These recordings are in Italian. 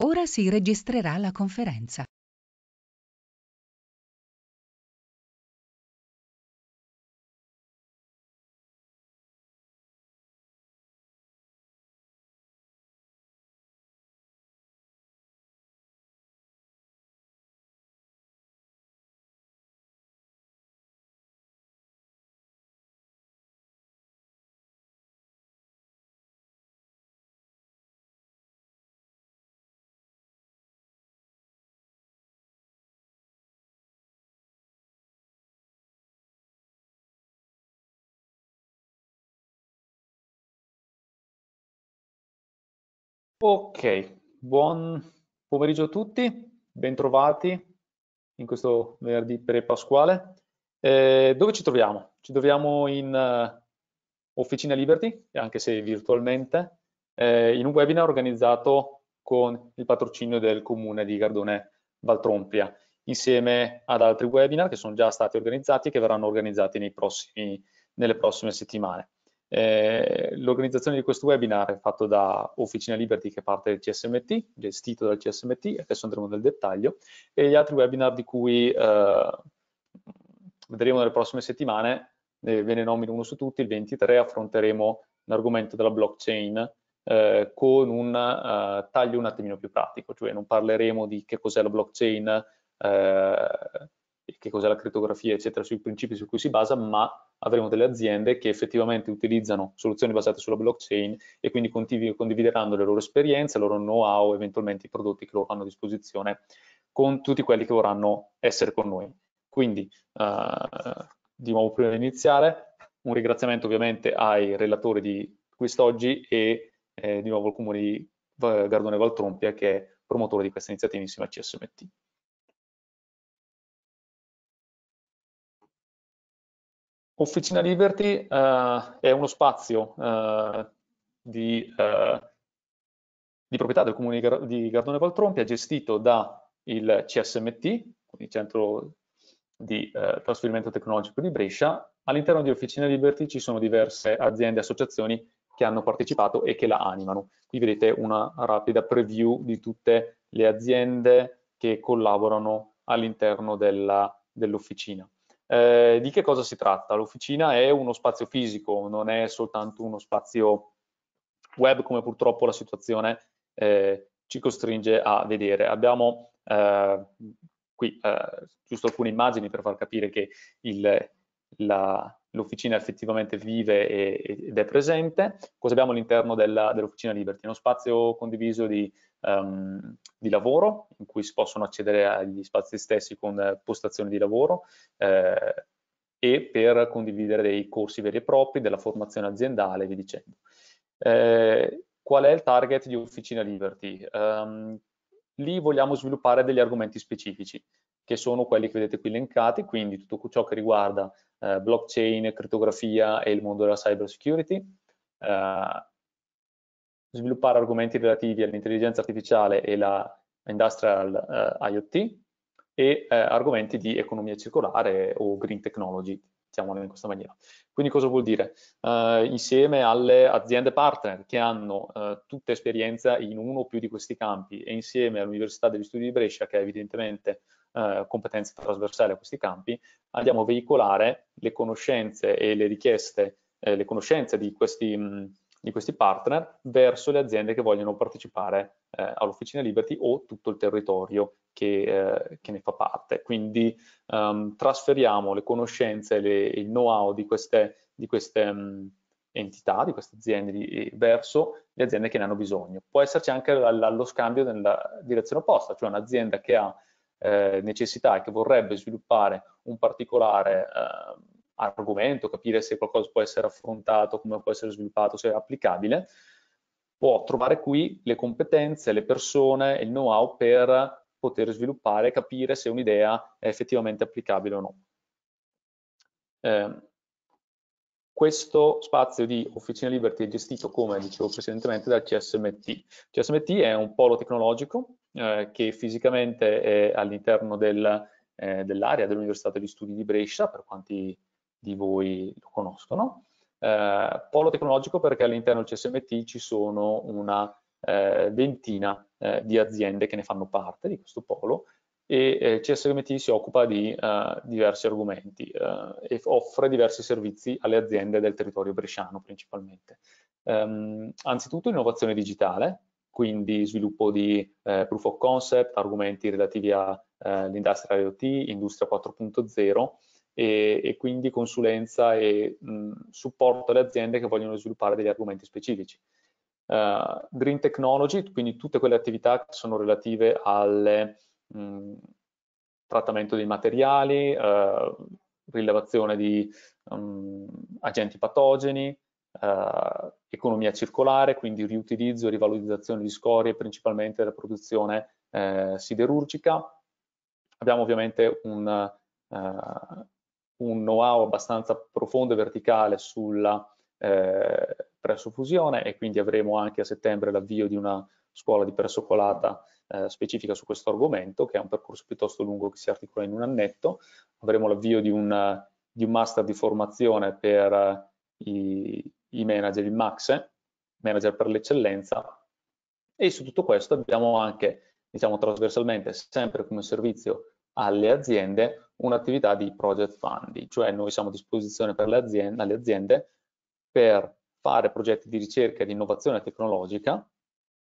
Ora si registrerà la conferenza. Ok, buon pomeriggio a tutti, bentrovati in questo venerdì pre-pasquale. Eh, dove ci troviamo? Ci troviamo in uh, Officina Liberty, anche se virtualmente, eh, in un webinar organizzato con il patrocinio del comune di Gardone Valtrompia, insieme ad altri webinar che sono già stati organizzati e che verranno organizzati prossimi, nelle prossime settimane. Eh, l'organizzazione di questo webinar è fatto da Officina Liberty che parte del CSMT, gestito dal CSMT, adesso andremo nel dettaglio, e gli altri webinar di cui eh, vedremo nelle prossime settimane, eh, ve ne nomino uno su tutti, il 23 affronteremo l'argomento della blockchain eh, con un eh, taglio un attimino più pratico, cioè non parleremo di che cos'è la blockchain, eh, che cos'è la crittografia, eccetera, sui principi su cui si basa, ma avremo delle aziende che effettivamente utilizzano soluzioni basate sulla blockchain e quindi condivideranno le loro esperienze, il loro know-how, eventualmente i prodotti che loro hanno a disposizione con tutti quelli che vorranno essere con noi. Quindi, uh, di nuovo prima di iniziare, un ringraziamento ovviamente ai relatori di quest'oggi e eh, di nuovo al comune di eh, Gardone Valtrompia che è promotore di questa iniziativa insieme a CSMT. Officina Liberty eh, è uno spazio eh, di, eh, di, proprietà del comune di Gardone Valtrompia, gestito dal CSMT, il Centro di eh, Trasferimento Tecnologico di Brescia. All'interno di Officina Liberty ci sono diverse aziende e associazioni che hanno partecipato e che la animano. Qui vedete una rapida preview di tutte le aziende che collaborano all'interno dell'officina. Dell eh, di che cosa si tratta? L'officina è uno spazio fisico, non è soltanto uno spazio web come purtroppo la situazione eh, ci costringe a vedere. Abbiamo eh, qui eh, giusto alcune immagini per far capire che l'officina effettivamente vive e, ed è presente. Cosa abbiamo all'interno dell'officina dell Liberty? Uno spazio condiviso di um, di lavoro in cui si possono accedere agli spazi stessi con eh, postazioni di lavoro eh, e per condividere dei corsi veri e propri, della formazione aziendale e via dicendo. Eh, qual è il target di Officina Liberty? Um, lì vogliamo sviluppare degli argomenti specifici che sono quelli che vedete qui elencati, quindi tutto ciò che riguarda eh, blockchain, criptografia e il mondo della cyber security, eh, sviluppare argomenti relativi all'intelligenza artificiale e la industrial uh, eh, IoT e uh, argomenti di economia circolare o green technology, diciamolo in questa maniera. Quindi cosa vuol dire? Uh, insieme alle aziende partner che hanno tutta esperienza in uno o più di questi campi e insieme all'Università degli Studi di Brescia, che è evidentemente competenze trasversali a questi campi, andiamo a veicolare le conoscenze e le richieste, le conoscenze di questi... Mh, di questi partner verso le aziende che vogliono partecipare eh, all'Officina Liberty o tutto il territorio che, eh, che ne fa parte. Quindi um, trasferiamo le conoscenze, e il know-how di queste, di queste um, entità, di queste aziende di, eh, verso le aziende che ne hanno bisogno. Può esserci anche lo scambio nella direzione opposta, cioè un'azienda che ha eh, necessità e che vorrebbe sviluppare un particolare ehm, argomento, capire se qualcosa può essere affrontato, come può essere sviluppato, se è applicabile, può trovare qui le competenze, le persone, il know-how per poter sviluppare, capire se un'idea è effettivamente applicabile o no. Eh, questo spazio di Officina Liberty è gestito, come dicevo precedentemente, dal CSMT. CSMT è un polo tecnologico eh, che fisicamente è all'interno del, eh, dell'area dell'Università degli Studi di Brescia, per quanti di voi lo conoscono. Eh, polo tecnologico perché all'interno del CSMT ci sono una eh, ventina eh, di aziende che ne fanno parte di questo polo e il eh, CSMT si occupa di eh, diversi argomenti eh, e offre diversi servizi alle aziende del territorio bresciano principalmente. Ehm, anzitutto innovazione digitale, quindi sviluppo di proof of concept, argomenti relativi all'industria IoT, industria 4.0 e, e quindi consulenza e mh, supporto alle aziende che vogliono sviluppare degli argomenti specifici. Uh, green Technology, quindi tutte quelle attività che sono relative al mh, trattamento dei materiali, uh, rilevazione di um, agenti patogeni, uh, economia circolare, quindi riutilizzo e rivalorizzazione di scorie principalmente della produzione siderurgica. Abbiamo ovviamente un, un know-how abbastanza profondo e verticale sulla eh, fusione e quindi avremo anche a settembre l'avvio di una scuola di pressocolata eh, specifica su questo argomento, che è un percorso piuttosto lungo che si articola in un annetto. Avremo l'avvio di, di un, master di formazione per eh, i, i manager, il max manager per l'eccellenza, e su tutto questo abbiamo anche, diciamo trasversalmente, sempre come servizio alle aziende, un'attività di project funding, cioè noi siamo a disposizione per le aziende, alle aziende per fare progetti di ricerca e di innovazione tecnologica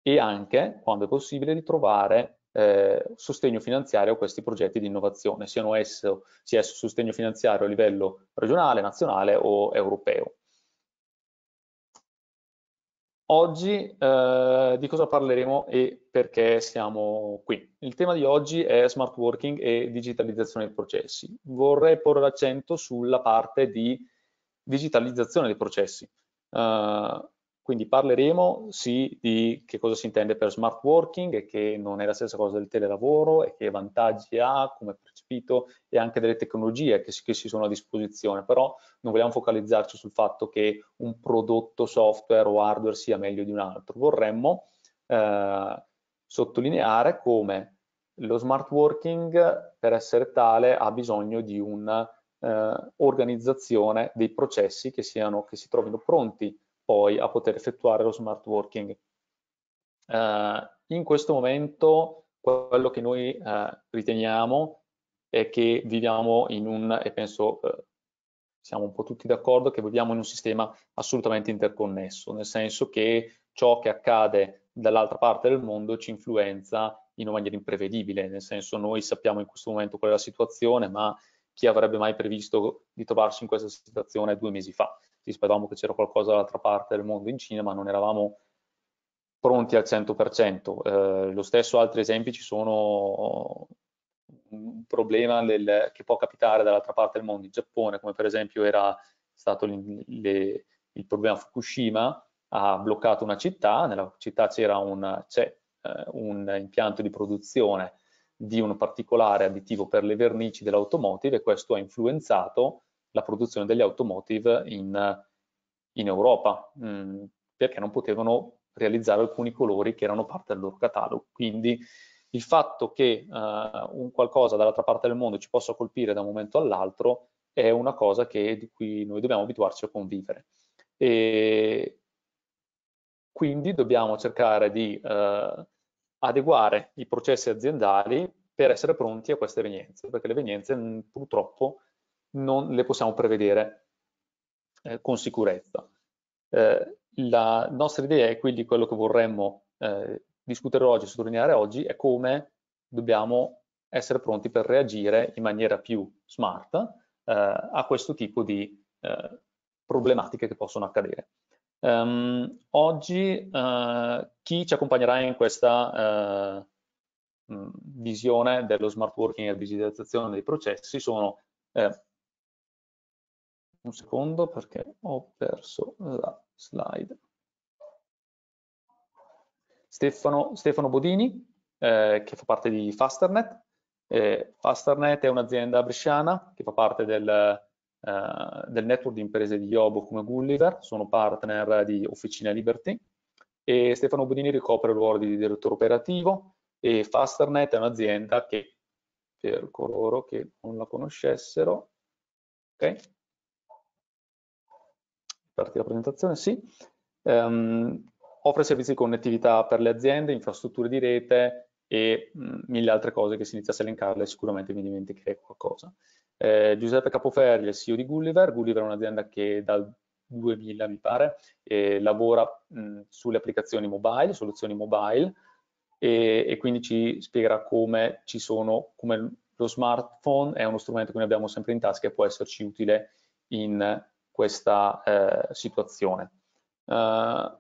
e anche, quando è possibile, di trovare eh, sostegno finanziario a questi progetti di innovazione, siano esso, sia esso sostegno finanziario a livello regionale, nazionale o europeo. Oggi eh, di cosa parleremo e perché siamo qui? Il tema di oggi è smart working e digitalizzazione dei processi. Vorrei porre l'accento sulla parte di digitalizzazione dei processi. Eh, quindi parleremo sì di che cosa si intende per smart working e che non è la stessa cosa del telelavoro e che vantaggi ha, come percepito, e anche delle tecnologie che, che, si sono a disposizione, però non vogliamo focalizzarci sul fatto che un prodotto software o hardware sia meglio di un altro. Vorremmo eh, sottolineare come lo smart working per essere tale ha bisogno di un'organizzazione eh, dei processi che, siano, che si trovino pronti poi a poter effettuare lo smart working. Eh, in questo momento quello che noi eh, riteniamo è che viviamo in un, e penso eh, siamo un po' tutti d'accordo, che viviamo in un sistema assolutamente interconnesso, nel senso che ciò che accade dall'altra parte del mondo ci influenza in una maniera imprevedibile, nel senso noi sappiamo in questo momento qual è la situazione, ma chi avrebbe mai previsto di trovarsi in questa situazione due mesi fa? ci aspettavamo che c'era qualcosa dall'altra parte del mondo in Cina, ma non eravamo pronti al 100%. Eh, lo stesso altri esempi ci sono oh, un problema del, che può capitare dall'altra parte del mondo, in Giappone, come per esempio era stato le, le, il problema Fukushima, ha bloccato una città, nella città c'era un, eh, un impianto di produzione di un particolare additivo per le vernici dell'automotive e questo ha influenzato la produzione degli automotive in, in Europa, mh, mm, perché non potevano realizzare alcuni colori che erano parte del loro catalogo. Quindi il fatto che uh, un qualcosa dall'altra parte del mondo ci possa colpire da un momento all'altro è una cosa che, di cui noi dobbiamo abituarci a convivere. E quindi dobbiamo cercare di uh, adeguare i processi aziendali per essere pronti a queste evenienze, perché le evenienze mh, mm, purtroppo non le possiamo prevedere eh, con sicurezza. Eh, la nostra idea è quindi quello che vorremmo eh, discutere oggi, sottolineare oggi, è come dobbiamo essere pronti per reagire in maniera più smart eh, a questo tipo di eh, problematiche che possono accadere. Um, oggi eh, chi ci accompagnerà in questa visione dello smart working e digitalizzazione dei processi sono eh, un secondo perché ho perso la slide. Stefano, Stefano Bodini, eh, che fa parte di Fasternet. Eh, Fasternet è un'azienda bresciana che fa parte del, eh, del, network di imprese di Yobo come Gulliver, sono partner di Officina Liberty e Stefano Bodini ricopre il ruolo di direttore operativo e Fasternet è un'azienda che, per coloro che non la conoscessero, okay, partire la presentazione, sì. Um, offre servizi di connettività per le aziende, infrastrutture di rete e mh, mille altre cose che si inizia a elencarle sicuramente mi dimenticherei qualcosa. Eh, Giuseppe Capoferri è il CEO di Gulliver. Gulliver è un'azienda che dal 2000 mi pare eh, lavora mh, sulle applicazioni mobile, soluzioni mobile e, e quindi ci spiegherà come, ci sono, come lo smartphone è uno strumento che noi abbiamo sempre in tasca e può esserci utile in questa eh, situazione. Uh,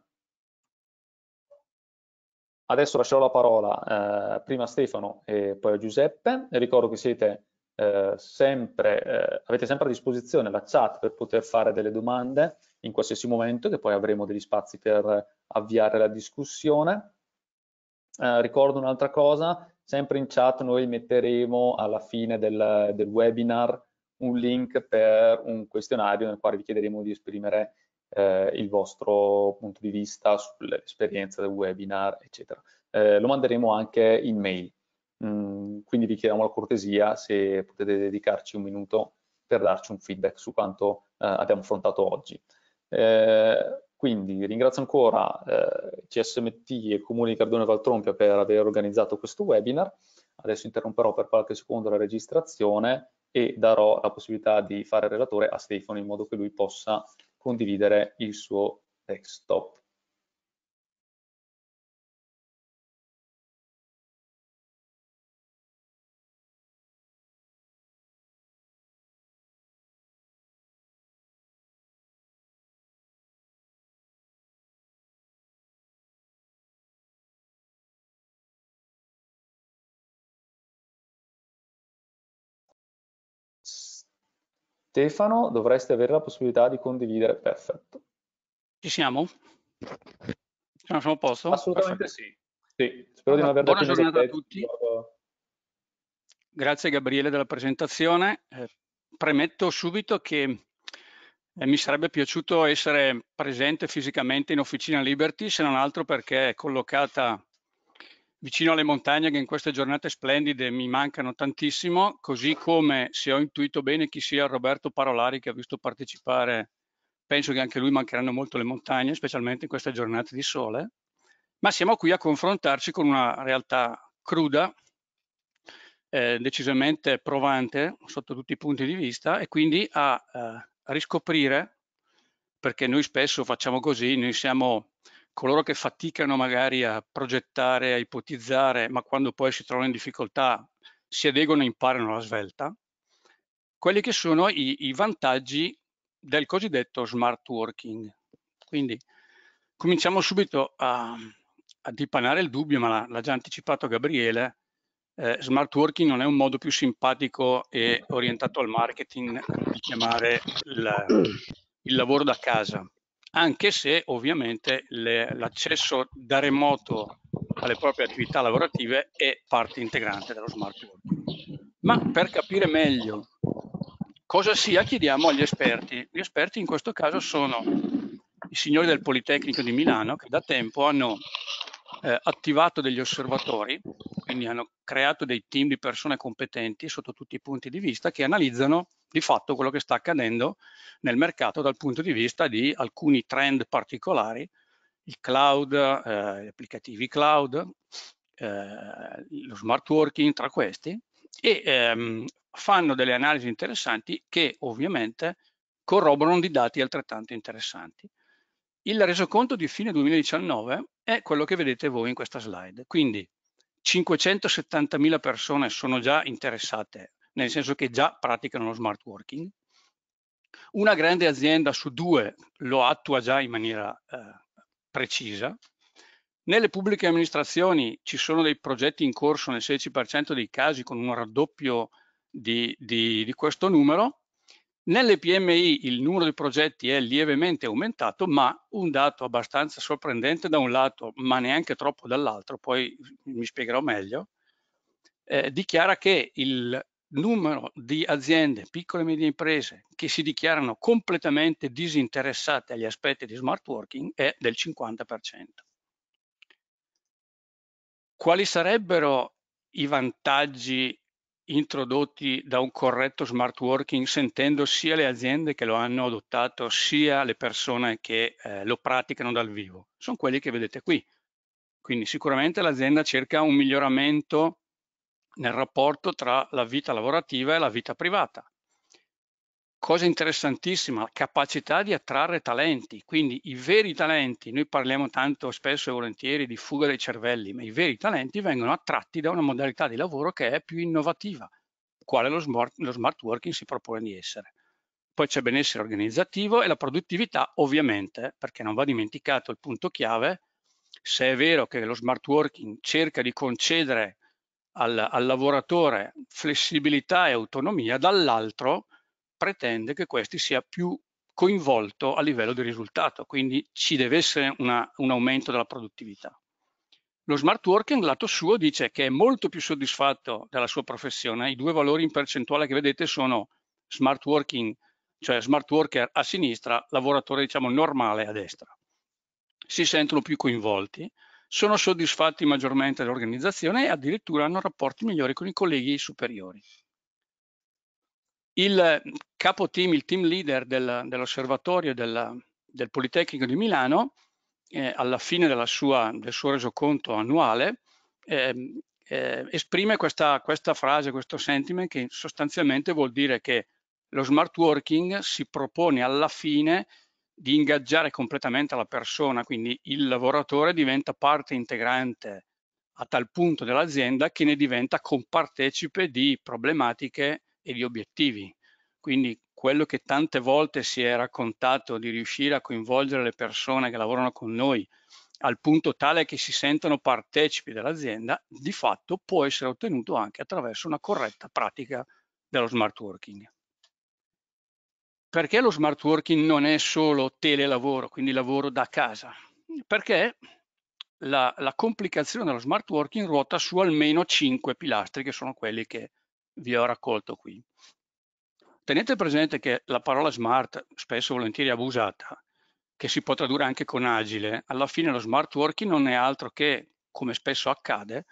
adesso lascerò la parola eh, prima a Stefano e poi a Giuseppe. Ricordo che siete, eh, sempre, eh, avete sempre a disposizione la chat per poter fare delle domande in qualsiasi momento, che poi avremo degli spazi per avviare la discussione. Eh, ricordo un'altra cosa, sempre in chat noi metteremo alla fine del, del webinar un link per un questionario nel quale vi chiederemo di esprimere eh, il vostro punto di vista sull'esperienza del webinar, eccetera. Eh, lo manderemo anche in mail. Mm, quindi vi chiediamo la cortesia se potete dedicarci un minuto per darci un feedback su quanto eh, abbiamo affrontato oggi. Eh, quindi ringrazio ancora eh, CSMT e Comune di Cardone Valtrompia per aver organizzato questo webinar. Adesso interromperò per qualche secondo la registrazione e darò la possibilità di fare relatore a Stefano in modo che lui possa condividere il suo desktop. Stefano, dovresti avere la possibilità di condividere, perfetto. Ci siamo? Ci siamo a posto? Assolutamente sì. sì. Spero di non aver Buona giornata a tutti. Grazie Gabriele della presentazione. Eh, premetto subito che eh, mi sarebbe piaciuto essere presente fisicamente in officina Liberty, se non altro perché è collocata vicino alle montagne che in queste giornate splendide mi mancano tantissimo, così come se ho intuito bene chi sia Roberto Parolari che ha visto partecipare, penso che anche lui mancheranno molto le montagne, specialmente in queste giornate di sole, ma siamo qui a confrontarci con una realtà cruda, eh, decisamente provante sotto tutti i punti di vista e quindi a, eh, a riscoprire, perché noi spesso facciamo così, noi siamo coloro che faticano magari a progettare, a ipotizzare, ma quando poi si trovano in difficoltà si adeguano e imparano alla svelta, quelli che sono i, i vantaggi del cosiddetto smart working. Quindi cominciamo subito a, a dipanare il dubbio, ma l'ha già anticipato Gabriele, eh, smart working non è un modo più simpatico e orientato al marketing di chiamare il, il lavoro da casa anche se ovviamente l'accesso da remoto alle proprie attività lavorative è parte integrante dello smart working. Ma per capire meglio cosa sia, chiediamo agli esperti. Gli esperti in questo caso sono i signori del Politecnico di Milano che da tempo hanno eh, attivato degli osservatori, quindi hanno creato dei team di persone competenti sotto tutti i punti di vista che analizzano di fatto quello che sta accadendo nel mercato dal punto di vista di alcuni trend particolari, il cloud, eh, gli applicativi cloud, eh, lo smart working tra questi e ehm, fanno delle analisi interessanti che ovviamente corroborano di dati altrettanto interessanti. Il resoconto di fine 2019 è quello che vedete voi in questa slide. Quindi 570.000 persone sono già interessate, nel senso che già praticano lo smart working. Una grande azienda su due lo attua già in maniera eh, precisa. Nelle pubbliche amministrazioni ci sono dei progetti in corso nel 16% dei casi con un raddoppio di, di, di questo numero nelle PMI il numero di progetti è lievemente aumentato, ma un dato abbastanza sorprendente da un lato, ma neanche troppo dall'altro, poi mi spiegherò meglio, eh, dichiara che il numero di aziende, piccole e medie imprese, che si dichiarano completamente disinteressate agli aspetti di smart working è del 50%. Quali sarebbero i vantaggi introdotti da un corretto smart working sentendo sia le aziende che lo hanno adottato sia le persone che eh, lo praticano dal vivo. Sono quelli che vedete qui. Quindi sicuramente l'azienda cerca un miglioramento nel rapporto tra la vita lavorativa e la vita privata cosa interessantissima, capacità di attrarre talenti, quindi i veri talenti, noi parliamo tanto spesso e volentieri di fuga dei cervelli, ma i veri talenti vengono attratti da una modalità di lavoro che è più innovativa, quale lo smart, lo smart working si propone di essere. Poi c'è benessere organizzativo e la produttività ovviamente, perché non va dimenticato il punto chiave, se è vero che lo smart working cerca di concedere al, al lavoratore flessibilità e autonomia, dall'altro pretende che questi sia più coinvolto a livello di risultato, quindi ci deve essere una, un aumento della produttività. Lo smart working, lato suo, dice che è molto più soddisfatto della sua professione. I due valori in percentuale che vedete sono smart working, cioè smart worker a sinistra, lavoratore diciamo normale a destra. Si sentono più coinvolti, sono soddisfatti maggiormente dell'organizzazione e addirittura hanno rapporti migliori con i colleghi superiori. Il mm, capo team, il team leader del, dell'osservatorio del, del, Politecnico di Milano, eh, alla fine sua, del suo resoconto annuale, eh, eh, esprime questa, questa frase, questo sentiment che sostanzialmente vuol dire che lo smart working si propone alla fine di ingaggiare completamente la persona, quindi il lavoratore diventa parte integrante a tal punto dell'azienda che ne diventa compartecipe di problematiche e gli obiettivi. Quindi quello che tante volte si è raccontato di riuscire a coinvolgere le persone che lavorano con noi al punto tale che si sentano partecipi dell'azienda, di fatto può essere ottenuto anche attraverso una corretta pratica dello smart working. Perché lo smart working non è solo telelavoro, quindi lavoro da casa? Perché la, la complicazione dello smart working ruota su almeno cinque pilastri che sono quelli che vi ho raccolto qui. Tenete presente che la parola smart spesso volentieri abusata, che si può tradurre anche con agile, alla fine lo smart working non è altro che, come spesso accade,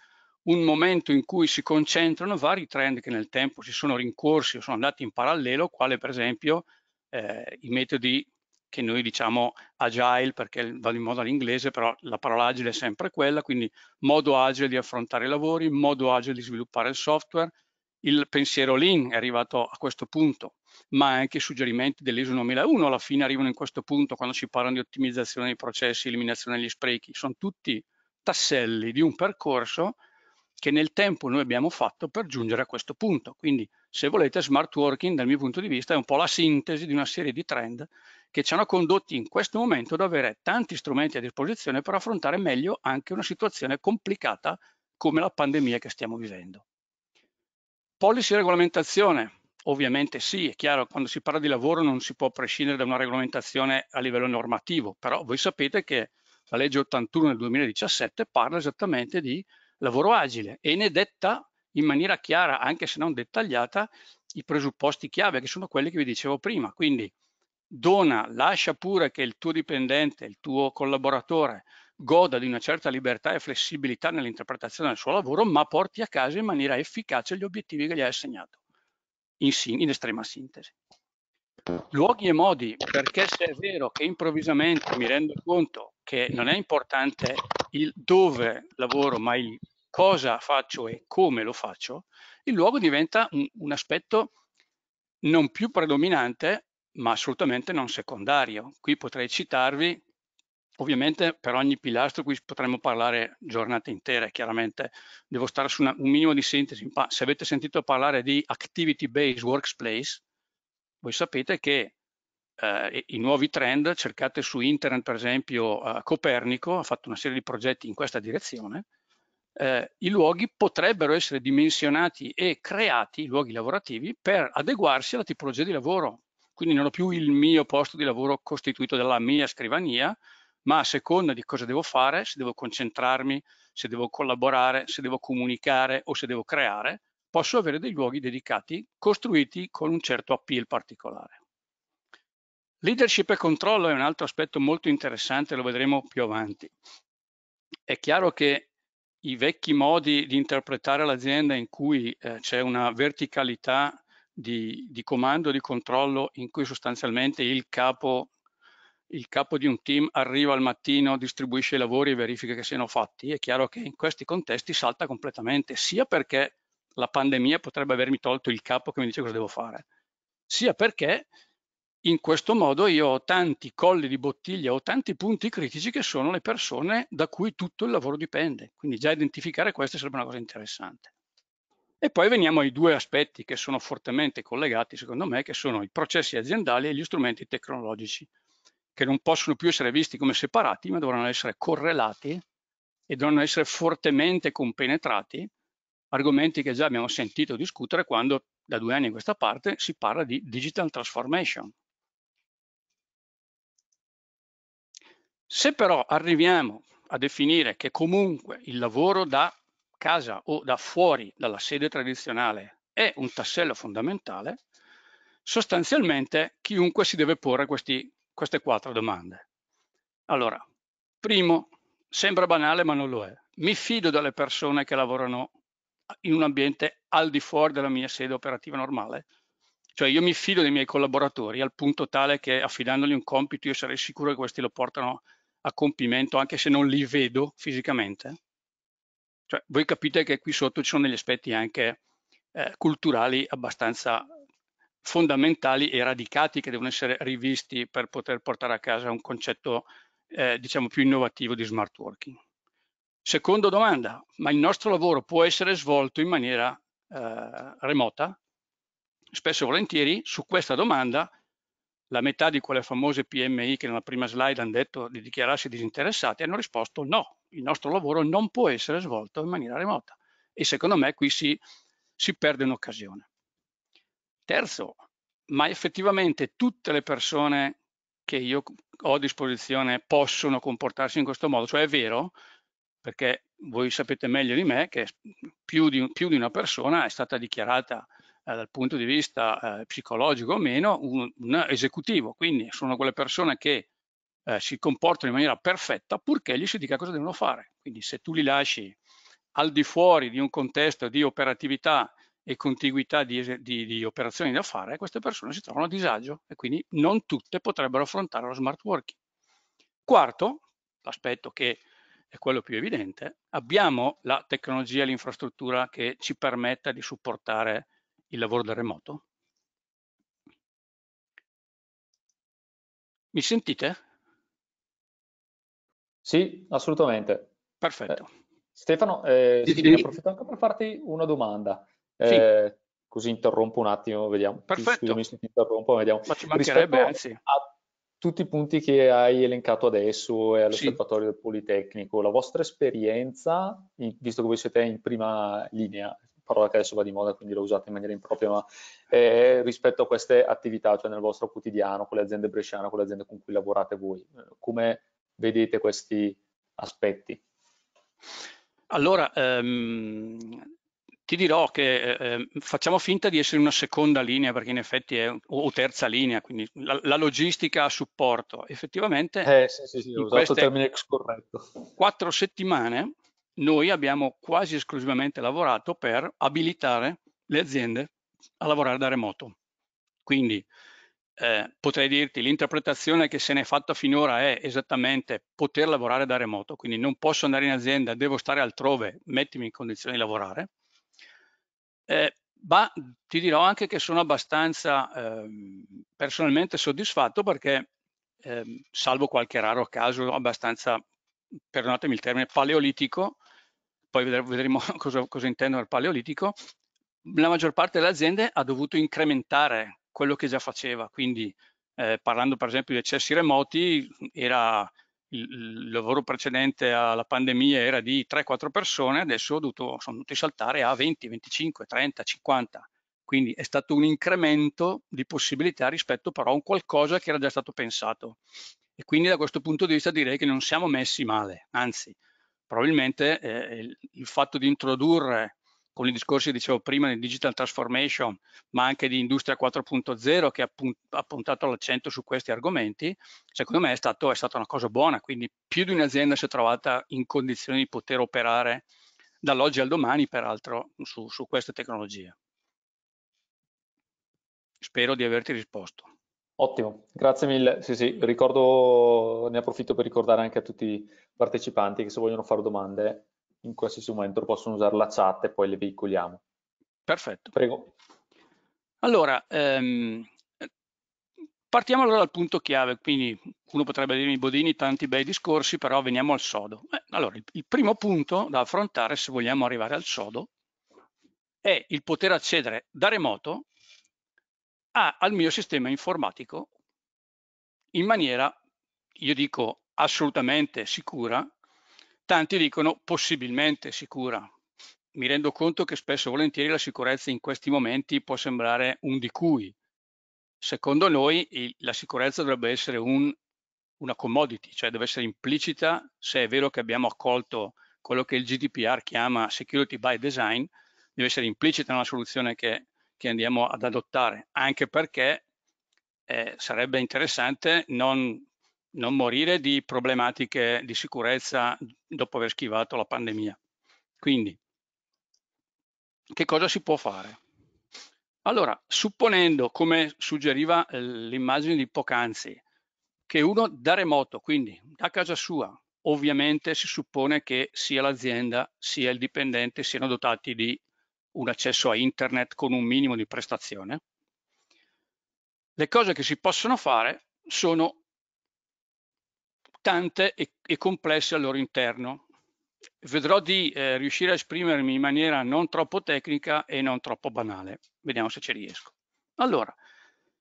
un momento in cui si concentrano vari trend che nel tempo si sono rincorsi o sono andati in parallelo, quale per esempio eh, i metodi che noi diciamo agile perché vado in modo all'inglese, però la parola agile è sempre quella, quindi modo agile di affrontare i lavori, modo agile di sviluppare il software, il pensiero Lean è arrivato a questo punto, ma anche i suggerimenti dell'ISO 9001 alla fine arrivano in questo punto quando si parlano di ottimizzazione dei processi, eliminazione degli sprechi, sono tutti tasselli di un percorso che nel tempo noi abbiamo fatto per giungere a questo punto. Quindi se volete smart working dal mio punto di vista è un po' la sintesi di una serie di trend che ci hanno condotti in questo momento ad avere tanti strumenti a disposizione per affrontare meglio anche una situazione complicata come la pandemia che stiamo vivendo. Policy regolamentazione, ovviamente sì, è chiaro, quando si parla di lavoro non si può prescindere da una regolamentazione a livello normativo, però voi sapete che la legge 81 del 2017 parla esattamente di lavoro agile e ne detta in maniera chiara, anche se non dettagliata, i presupposti chiave, che sono quelli che vi dicevo prima. Quindi dona, lascia pure che il tuo dipendente, il tuo collaboratore goda di una certa libertà e flessibilità nell'interpretazione del suo lavoro, ma porti a casa in maniera efficace gli obiettivi che gli hai assegnato, in, sin in estrema sintesi. Luoghi e modi, perché se è vero che improvvisamente mi rendo conto che non è importante il dove lavoro, ma il cosa faccio e come lo faccio, il luogo diventa un, un aspetto non più predominante, ma assolutamente non secondario. Qui potrei citarvi Ovviamente per ogni pilastro qui potremmo parlare giornate intere, chiaramente devo stare su una, un minimo di sintesi, ma se avete sentito parlare di activity based Workspace, voi sapete che eh, i nuovi trend, cercate su internet per esempio eh, Copernico, ha fatto una serie di progetti in questa direzione, eh, i luoghi potrebbero essere dimensionati e creati, i luoghi lavorativi, per adeguarsi alla tipologia di lavoro. Quindi non ho più il mio posto di lavoro costituito dalla mia scrivania, ma a seconda di cosa devo fare, se devo concentrarmi, se devo collaborare, se devo comunicare o se devo creare, posso avere dei luoghi dedicati costruiti con un certo appeal particolare. Leadership e controllo è un altro aspetto molto interessante, lo vedremo più avanti. È chiaro che i vecchi modi di interpretare l'azienda in cui eh, c'è una verticalità di, di comando, di controllo, in cui sostanzialmente il capo il capo di un team arriva al mattino, distribuisce i lavori e verifica che siano fatti, è chiaro che in questi contesti salta completamente, sia perché la pandemia potrebbe avermi tolto il capo che mi dice cosa devo fare, sia perché in questo modo io ho tanti colli di bottiglia, ho tanti punti critici che sono le persone da cui tutto il lavoro dipende. Quindi già identificare queste sarebbe una cosa interessante. E poi veniamo ai due aspetti che sono fortemente collegati, secondo me, che sono i processi aziendali e gli strumenti tecnologici che non possono più essere visti come separati, ma dovranno essere correlati e dovranno essere fortemente compenetrati, argomenti che già abbiamo sentito discutere quando da due anni in questa parte si parla di digital transformation. Se però arriviamo a definire che comunque il lavoro da casa o da fuori dalla sede tradizionale è un tassello fondamentale, sostanzialmente chiunque si deve porre questi queste quattro domande. Allora, primo, sembra banale ma non lo è. Mi fido delle persone che lavorano in un ambiente al di fuori della mia sede operativa normale? Cioè io mi fido dei miei collaboratori al punto tale che affidandogli un compito io sarei sicuro che questi lo portano a compimento anche se non li vedo fisicamente? Cioè voi capite che qui sotto ci sono degli aspetti anche eh, culturali abbastanza fondamentali e radicati che devono essere rivisti per poter portare a casa un concetto eh, diciamo più innovativo di smart working. Seconda domanda, ma il nostro lavoro può essere svolto in maniera eh, remota? Spesso e volentieri su questa domanda la metà di quelle famose PMI che nella prima slide hanno detto di dichiararsi disinteressati hanno risposto no, il nostro lavoro non può essere svolto in maniera remota e secondo me qui si, si perde un'occasione. Terzo, ma effettivamente tutte le persone che io ho a disposizione possono comportarsi in questo modo? Cioè è vero, perché voi sapete meglio di me che più di, più di una persona è stata dichiarata eh, dal punto di vista eh, psicologico o meno un, un, esecutivo, quindi sono quelle persone che eh, si comportano in maniera perfetta purché gli si dica cosa devono fare. Quindi se tu li lasci al di fuori di un contesto di operatività e contiguità di, di, di, operazioni da fare, queste persone si trovano a disagio e quindi non tutte potrebbero affrontare lo smart working. Quarto, l'aspetto che è quello più evidente, abbiamo la tecnologia e l'infrastruttura che ci permetta di supportare il lavoro da remoto? Mi sentite? Sì, assolutamente. Perfetto. Eh, Stefano, eh, sì, sì, approfitto anche per farti una domanda. Eh, così interrompo un attimo, vediamo. Perfetto. Scusami se ti interrompo, vediamo. Ma ci mancherebbe, anzi. A tutti i punti che hai elencato adesso e all'osservatorio sì. del Politecnico, la vostra esperienza, visto che voi siete in prima linea, parola che adesso va di moda, quindi la usate in maniera impropria, ma eh, rispetto a queste attività, cioè nel vostro quotidiano, con le aziende bresciane, con le aziende con cui lavorate voi, eh, come vedete questi aspetti? Allora, ehm, ti dirò che eh, ehm, facciamo finta di essere una seconda linea, perché in effetti è, o terza linea, quindi la, la logistica a supporto. Effettivamente, eh, sì, sì, sì, ho usato il termine scorretto. Quattro settimane noi abbiamo quasi esclusivamente lavorato per abilitare le aziende a lavorare da remoto. Quindi eh, potrei dirti l'interpretazione che se ne è fatta finora è esattamente poter lavorare da remoto, quindi non posso andare in azienda, devo stare altrove, mettimi in condizione di lavorare eh, ma ti dirò anche che sono abbastanza eh, personalmente soddisfatto perché, eh, salvo qualche raro caso abbastanza, perdonatemi il termine, paleolitico, poi vedremo cosa, cosa intendo per paleolitico, la maggior parte delle aziende ha dovuto incrementare quello che già faceva, quindi eh, parlando per esempio di accessi remoti, era il, il, lavoro precedente alla pandemia era di 3-4 persone, adesso dovuto, sono dovuti saltare a 20, 25, 30, 50. Quindi è stato un incremento di possibilità rispetto però a un qualcosa che era già stato pensato. E quindi da questo punto di vista direi che non siamo messi male, anzi probabilmente eh, il, il fatto di introdurre con i discorsi, dicevo prima, di digital transformation, ma anche di industria 4.0 che ha, puntato l'accento su questi argomenti, secondo me è, stato, è, stata una cosa buona, quindi più di un'azienda si è trovata in condizione di poter operare dall'oggi al domani, peraltro, su, su queste tecnologie. Spero di averti risposto. Ottimo, grazie mille. Sì, sì, ricordo, ne approfitto per ricordare anche a tutti i partecipanti che se vogliono fare domande in qualsiasi momento possono usare la chat e poi le veicoliamo. Perfetto. Prego. Allora, ehm, partiamo allora dal punto chiave, quindi uno potrebbe dirmi Bodini tanti bei discorsi, però veniamo al sodo. Eh, allora, il, il primo punto da affrontare se vogliamo arrivare al sodo è il poter accedere da remoto a, al mio sistema informatico in maniera, io dico, assolutamente sicura Tanti dicono possibilmente sicura. Mi rendo conto che spesso e volentieri la sicurezza in questi momenti può sembrare un di cui. Secondo noi il, la sicurezza dovrebbe essere un, una commodity, cioè deve essere implicita se è vero che abbiamo accolto quello che il GDPR chiama security by design, deve essere implicita nella soluzione che, che andiamo ad adottare, anche perché eh, sarebbe interessante non non morire di problematiche di sicurezza dopo aver schivato la pandemia. Quindi, che cosa si può fare? Allora, supponendo, come suggeriva eh, l'immagine di Pocanzi, che uno da remoto, quindi da casa sua, ovviamente si suppone che sia l'azienda sia il dipendente siano dotati di un accesso a internet con un minimo di prestazione. Le cose che si possono fare sono tante e, e complesse al loro interno. Vedrò di eh, riuscire a esprimermi in maniera non troppo tecnica e non troppo banale. Vediamo se ci riesco. Allora,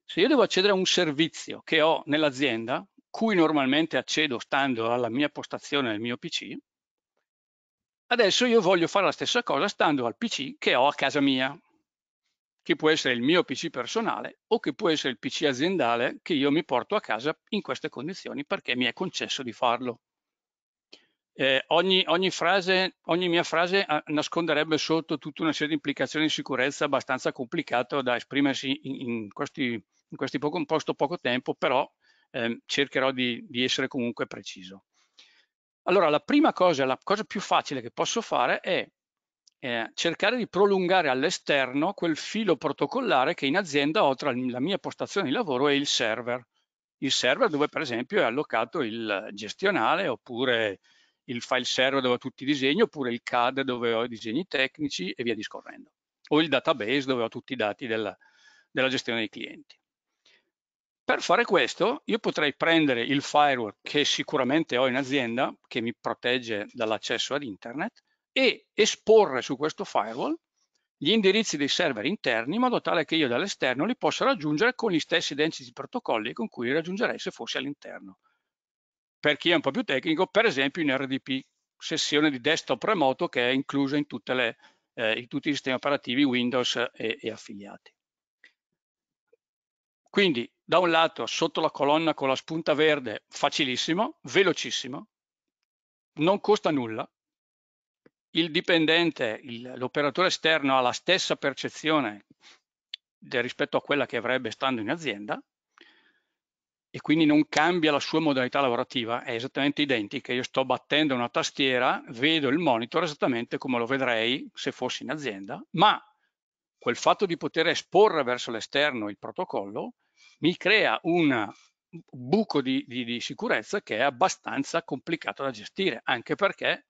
se io devo accedere a un servizio che ho nell'azienda, cui normalmente accedo stando alla mia postazione nel mio PC, adesso io voglio fare la stessa cosa stando al PC che ho a casa mia che può essere il mio PC personale o che può essere il PC aziendale che io mi porto a casa in queste condizioni perché mi è concesso di farlo. Eh, ogni, ogni, frase, ogni, mia frase eh, nasconderebbe sotto tutta una serie di implicazioni di sicurezza abbastanza complicato da esprimersi in, in, questi, in, questi poco, posto poco tempo, però eh, cercherò di, di, essere comunque preciso. Allora, la prima cosa, la cosa più facile che posso fare è eh, cercare di prolungare all'esterno quel filo protocollare che in azienda ho tra la mia postazione di lavoro e il server. Il server dove per esempio è allocato il gestionale oppure il file server dove ho tutti i disegni oppure il CAD dove ho i disegni tecnici e via discorrendo o il database dove ho tutti i dati della, della gestione dei clienti. Per fare questo io potrei prendere il firewall che sicuramente ho in azienda che mi protegge dall'accesso ad internet e esporre su questo firewall gli indirizzi dei server interni in modo tale che io dall'esterno li possa raggiungere con gli stessi identici protocolli con cui li raggiungerei se fossi all'interno. Per chi è un po' più tecnico, per esempio in RDP, sessione di desktop remoto che è inclusa in, le, eh, in tutti i sistemi operativi Windows e, e affiliati. Quindi da un lato sotto la colonna con la spunta verde facilissimo, velocissimo, non costa nulla, il dipendente, l'operatore esterno ha la stessa percezione del, rispetto a quella che avrebbe stando in azienda e quindi non cambia la sua modalità lavorativa, è esattamente identica, io sto battendo una tastiera, vedo il monitor esattamente come lo vedrei se fossi in azienda, ma quel fatto di poter esporre verso l'esterno il protocollo mi crea un buco di, di, di sicurezza che è abbastanza complicato da gestire, anche perché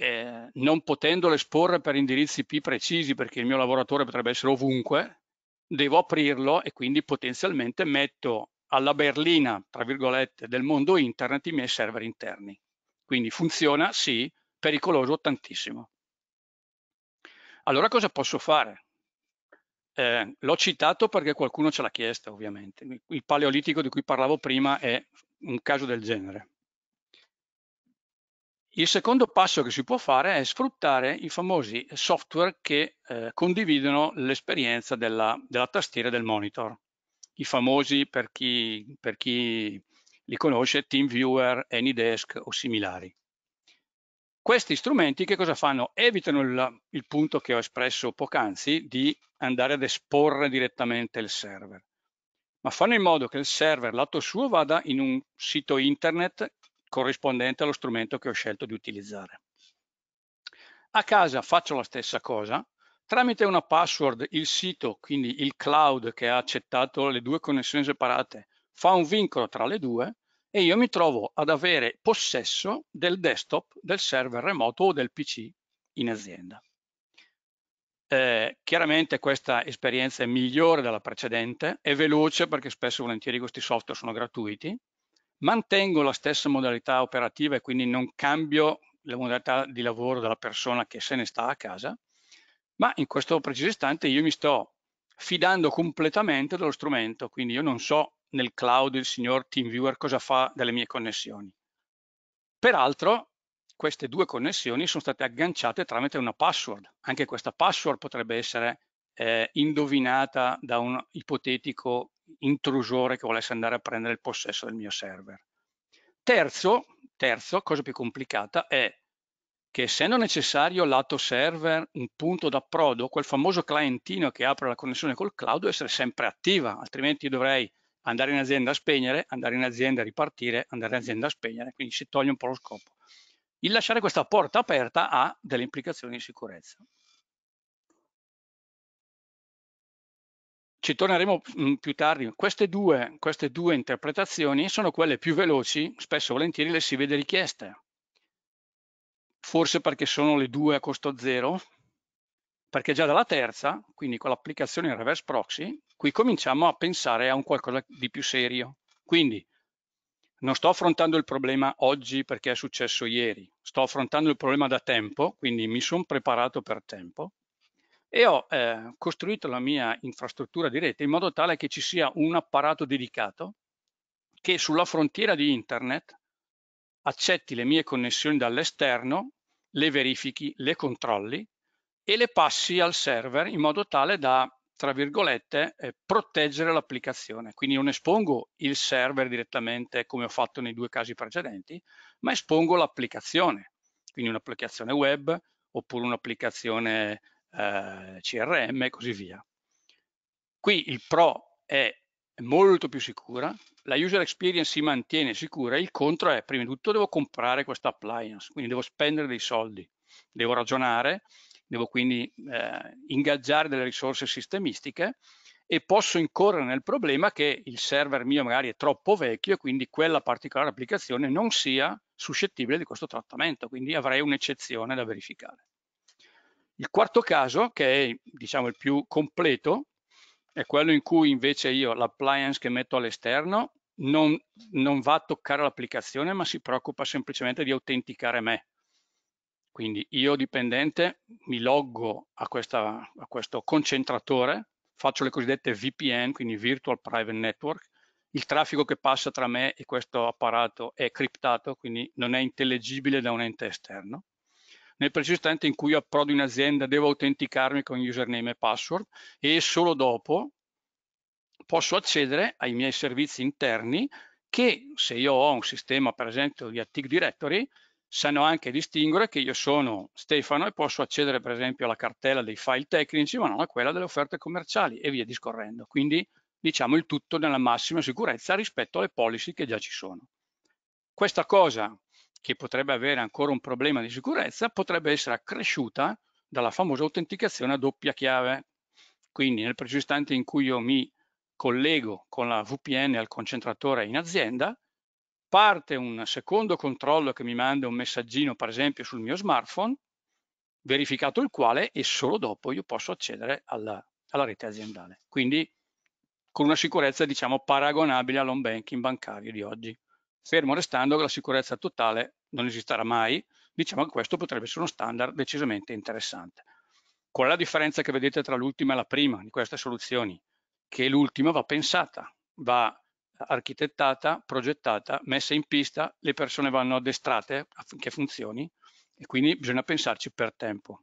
eh, non potendole esporre per indirizzi IP precisi perché il mio lavoratore potrebbe essere ovunque, devo aprirlo e quindi potenzialmente metto alla berlina, tra virgolette, del mondo internet i miei server interni. Quindi funziona? Sì, pericoloso tantissimo. Allora cosa posso fare? Eh, L'ho citato perché qualcuno ce l'ha chiesta ovviamente. Il paleolitico di cui parlavo prima è un caso del genere. Il secondo passo che si può fare è sfruttare i famosi software che eh, condividono l'esperienza della, della, tastiera e del monitor. I famosi, per chi, per chi li conosce, TeamViewer, AnyDesk o similari. Questi strumenti che cosa fanno? Evitano il, il punto che ho espresso poc'anzi di andare ad esporre direttamente il server, ma fanno in modo che il server lato suo vada in un sito internet corrispondente allo strumento che ho scelto di utilizzare. A casa faccio la stessa cosa, tramite una password il sito, quindi il cloud che ha accettato le due connessioni separate, fa un vincolo tra le due e io mi trovo ad avere possesso del desktop, del server remoto o del PC in azienda. Eh, chiaramente questa esperienza è migliore della precedente, è veloce perché spesso e volentieri questi software sono gratuiti, mantengo la stessa modalità operativa e quindi non cambio le modalità di lavoro della persona che se ne sta a casa, ma in questo preciso istante io mi sto fidando completamente dello strumento, quindi io non so nel cloud il signor TeamViewer cosa fa delle mie connessioni. Peraltro queste due connessioni sono state agganciate tramite una password, anche questa password potrebbe essere eh, indovinata da un ipotetico intrusore che volesse andare a prendere il possesso del mio server. Terzo, terzo, cosa più complicata, è che essendo necessario lato server un punto d'approdo, quel famoso clientino che apre la connessione col cloud deve essere sempre attiva, altrimenti dovrei andare in azienda a spegnere, andare in azienda a ripartire, andare in azienda a spegnere, quindi si toglie un po' lo scopo. Il lasciare questa porta aperta ha delle implicazioni di sicurezza. ci torneremo mm, più tardi. Queste due, queste due interpretazioni sono quelle più veloci, spesso e volentieri le si vede richieste. Forse perché sono le due a costo zero, perché già dalla terza, quindi con l'applicazione reverse proxy, qui cominciamo a pensare a un qualcosa di più serio. Quindi non sto affrontando il problema oggi perché è successo ieri, sto affrontando il problema da tempo, quindi mi sono preparato per tempo e ho eh, costruito la mia infrastruttura di rete in modo tale che ci sia un apparato dedicato che sulla frontiera di internet accetti le mie connessioni dall'esterno, le verifichi, le controlli e le passi al server in modo tale da, tra virgolette, eh, proteggere l'applicazione. Quindi non espongo il server direttamente come ho fatto nei due casi precedenti, ma espongo l'applicazione, quindi un'applicazione web oppure un'applicazione eh, CRM e così via. Qui il pro è molto più sicura, la user experience si mantiene sicura, il contro è prima di tutto devo comprare questa appliance, quindi devo spendere dei soldi, devo ragionare, devo quindi eh, ingaggiare delle risorse sistemistiche e posso incorrere nel problema che il server mio magari è troppo vecchio e quindi quella particolare applicazione non sia suscettibile di questo trattamento, quindi avrei un'eccezione da verificare. Il quarto caso, che è diciamo, il più completo, è quello in cui invece io l'appliance che metto all'esterno non, non, va a toccare l'applicazione, ma si preoccupa semplicemente di autenticare me. Quindi io dipendente mi loggo a, questa, a questo concentratore, faccio le cosiddette VPN, quindi Virtual Private Network, il traffico che passa tra me e questo apparato è criptato, quindi non è intellegibile da un ente esterno. Nel preciso istante in cui approdo in azienda devo autenticarmi con username e password e solo dopo posso accedere ai miei servizi interni che se io ho un sistema per esempio di Active Directory sanno anche distinguere che io sono Stefano e posso accedere per esempio alla cartella dei file tecnici ma non a quella delle offerte commerciali e via discorrendo. Quindi diciamo il tutto nella massima sicurezza rispetto alle policy che già ci sono. Questa cosa che potrebbe avere ancora un problema di sicurezza potrebbe essere accresciuta dalla famosa autenticazione a doppia chiave. Quindi nel preciso istante in cui io mi collego con la VPN al concentratore in azienda, parte un secondo controllo che mi manda un messaggino, per esempio, sul mio smartphone, verificato il quale e solo dopo io posso accedere alla, alla rete aziendale. Quindi con una sicurezza, diciamo, paragonabile all'home banking bancario di oggi fermo restando che la sicurezza totale non esisterà mai, diciamo che questo potrebbe essere uno standard decisamente interessante. Qual è la differenza che vedete tra l'ultima e la prima di queste soluzioni? Che l'ultima va pensata, va architettata, progettata, messa in pista, le persone vanno addestrate affinché funzioni e quindi bisogna pensarci per tempo.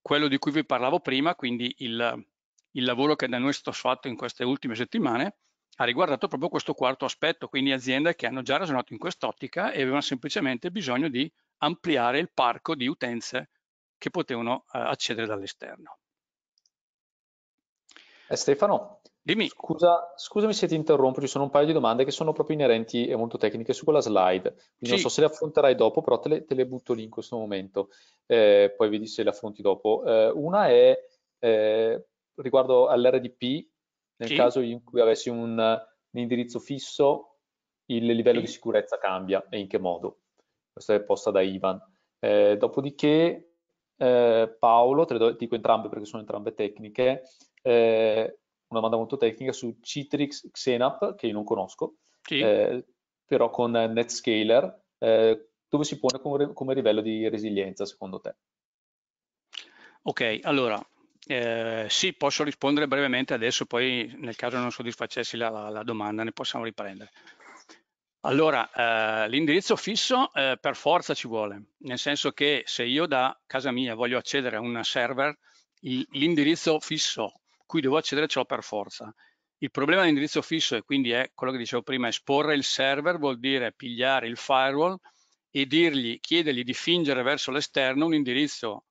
Quello di cui vi parlavo prima, quindi il, il lavoro che da noi è stato fatto in queste ultime settimane, ha riguardato proprio questo quarto aspetto, quindi aziende che hanno già ragionato in quest'ottica e avevano semplicemente bisogno di ampliare il parco di utenze che potevano eh, accedere dall'esterno. Eh Stefano, Dimmi. Scusa, scusami se ti interrompo, ci sono un paio di domande che sono proprio inerenti e molto tecniche su quella slide, quindi sì. non so se le affronterai dopo, però te le, te le butto lì in questo momento, eh, poi vedi se le affronti dopo. Eh, una è eh, riguardo all'RDP nel sì. caso in cui avessi un, un indirizzo fisso, il livello sì. di sicurezza cambia e in che modo. Questa è posta da Ivan. Eh, dopodiché eh, Paolo, te le dico entrambe perché sono entrambe tecniche, eh, una domanda molto tecnica su Citrix Xenap, che io non conosco, sì. Eh, però con NetScaler, eh, dove si pone come, come livello di resilienza secondo te? Ok, allora eh, sì, posso rispondere brevemente adesso, poi nel caso non soddisfacessi la, la, la domanda ne possiamo riprendere. Allora, eh, l'indirizzo fisso eh, per forza ci vuole, nel senso che se io da casa mia voglio accedere a un server, l'indirizzo fisso cui devo accedere ce l'ho per forza. Il problema dell'indirizzo fisso, e quindi è quello che dicevo prima, esporre il server vuol dire pigliare il firewall e dirgli, chiedergli di fingere verso l'esterno un indirizzo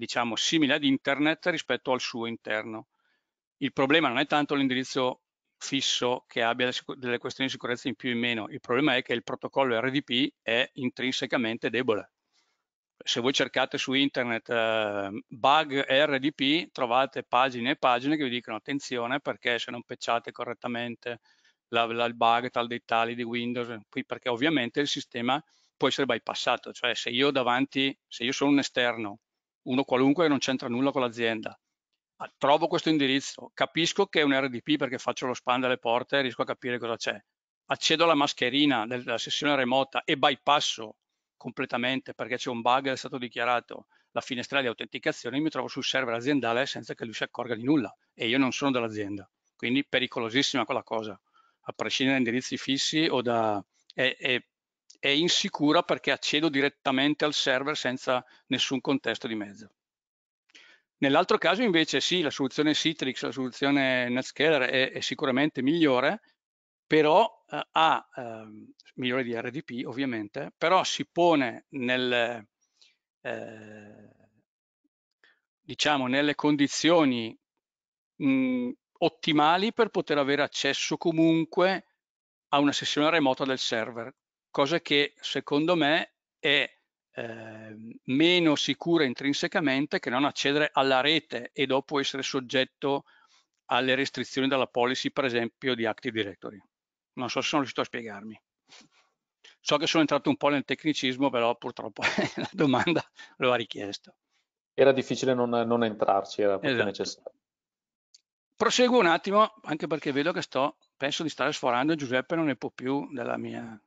diciamo, simile ad internet rispetto al suo interno. Il problema non è tanto l'indirizzo fisso che abbia delle questioni di sicurezza in più o in meno, il problema è che il protocollo RDP è intrinsecamente debole. Se voi cercate su internet eh, bug RDP trovate pagine e pagine che vi dicono attenzione perché se non pecciate correttamente la, la, il bug tal dei tali di Windows, perché ovviamente il sistema può essere bypassato, cioè se io davanti, se io sono un esterno uno qualunque che non c'entra nulla con l'azienda. Ah, trovo questo indirizzo, capisco che è un RDP perché faccio lo span delle porte e riesco a capire cosa c'è. Accedo alla mascherina della sessione remota e bypasso completamente perché c'è un bug è stato dichiarato la finestrella di autenticazione e mi trovo sul server aziendale senza che lui si accorga di nulla e io non sono dell'azienda quindi pericolosissima quella cosa a prescindere da indirizzi fissi o da è, è è insicura perché accedo direttamente al server senza nessun contesto di mezzo. Nell'altro caso invece sì, la soluzione Citrix, la soluzione NetScaler è, è sicuramente migliore, però eh, ha, eh, migliore di RDP ovviamente, però si pone nel, eh, diciamo, nelle condizioni mh, ottimali per poter avere accesso comunque a una sessione remota del server, cosa che secondo me è eh, meno sicura intrinsecamente che non accedere alla rete e dopo essere soggetto alle restrizioni della policy, per esempio, di Active Directory. Non so se sono riuscito a spiegarmi. So che sono entrato un po' nel tecnicismo, però purtroppo la domanda lo ha richiesto. Era difficile non, non entrarci, era proprio esatto. necessario. Proseguo un attimo, anche perché vedo che sto, penso di stare sforando, Giuseppe non ne può più della mia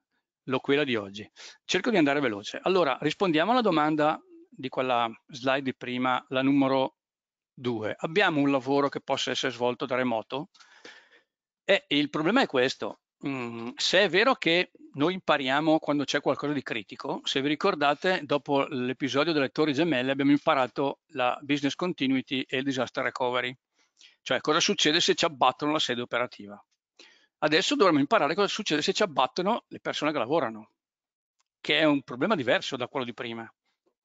l'oquela di oggi. Cerco di andare veloce. Allora, rispondiamo alla domanda di quella slide di prima, la numero 2. Abbiamo un lavoro che possa essere svolto da remoto? E il problema è questo. Mm, se è vero che noi impariamo quando c'è qualcosa di critico, se vi ricordate, dopo l'episodio delle Torri Gemelle abbiamo imparato la business continuity e il disaster recovery, cioè cosa succede se ci abbattono la sede operativa. Adesso dovremmo imparare cosa succede se ci abbattono le persone che lavorano, che è un problema diverso da quello di prima.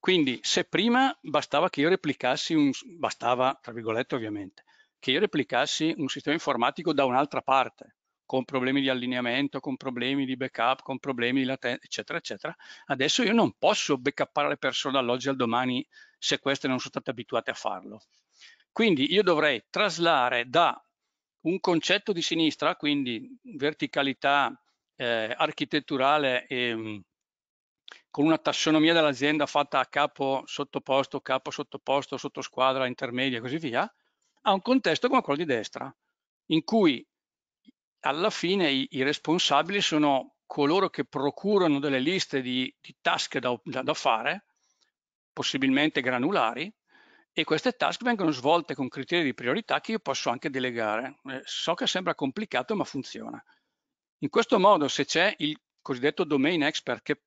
Quindi se prima bastava che io replicassi, un, bastava tra virgolette ovviamente, che io replicassi un sistema informatico da un'altra parte, con problemi di allineamento, con problemi di backup, con problemi di latenza, eccetera, eccetera. Adesso io non posso backuppare le persone dall'oggi al domani se queste non sono state abituate a farlo. Quindi io dovrei traslare da un concetto di sinistra, quindi verticalità eh, architetturale e, mm, con una tassonomia dell'azienda fatta a capo sottoposto, capo sottoposto, sottosquadra, intermedia e così via, a un contesto come quello di destra, in cui alla fine i, i responsabili sono coloro che procurano delle liste di, di task da, da, da fare, possibilmente granulari, e queste task vengono svolte con criteri di priorità che io posso anche delegare. Eh, so che sembra complicato ma funziona. In questo modo se c'è il cosiddetto domain expert che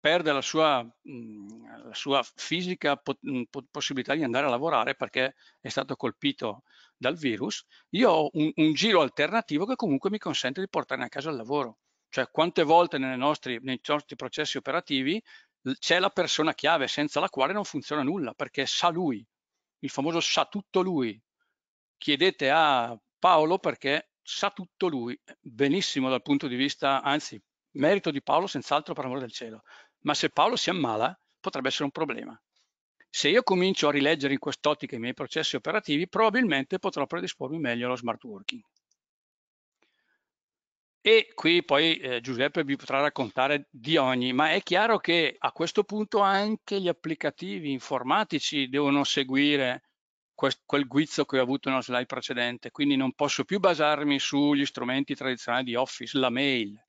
perde la sua, mm, la sua fisica mm, possibilità di andare a lavorare perché è stato colpito dal virus, io ho un, un, giro alternativo che comunque mi consente di portare a casa il lavoro. Cioè quante volte nostri, nei nostri processi operativi c'è la persona chiave senza la quale non funziona nulla perché sa lui il famoso sa tutto lui. Chiedete a Paolo perché sa tutto lui, benissimo dal punto di vista, anzi, merito di Paolo senz'altro per amore del cielo, ma se Paolo si ammala potrebbe essere un problema. Se io comincio a rileggere in quest'ottica i miei processi operativi, probabilmente potrò predispormi meglio allo smart working e qui poi eh, Giuseppe vi potrà raccontare di ogni, ma è chiaro che a questo punto anche gli applicativi informatici devono seguire quel, quel guizzo che ho avuto nella slide precedente, quindi non posso più basarmi sugli strumenti tradizionali di Office, la mail,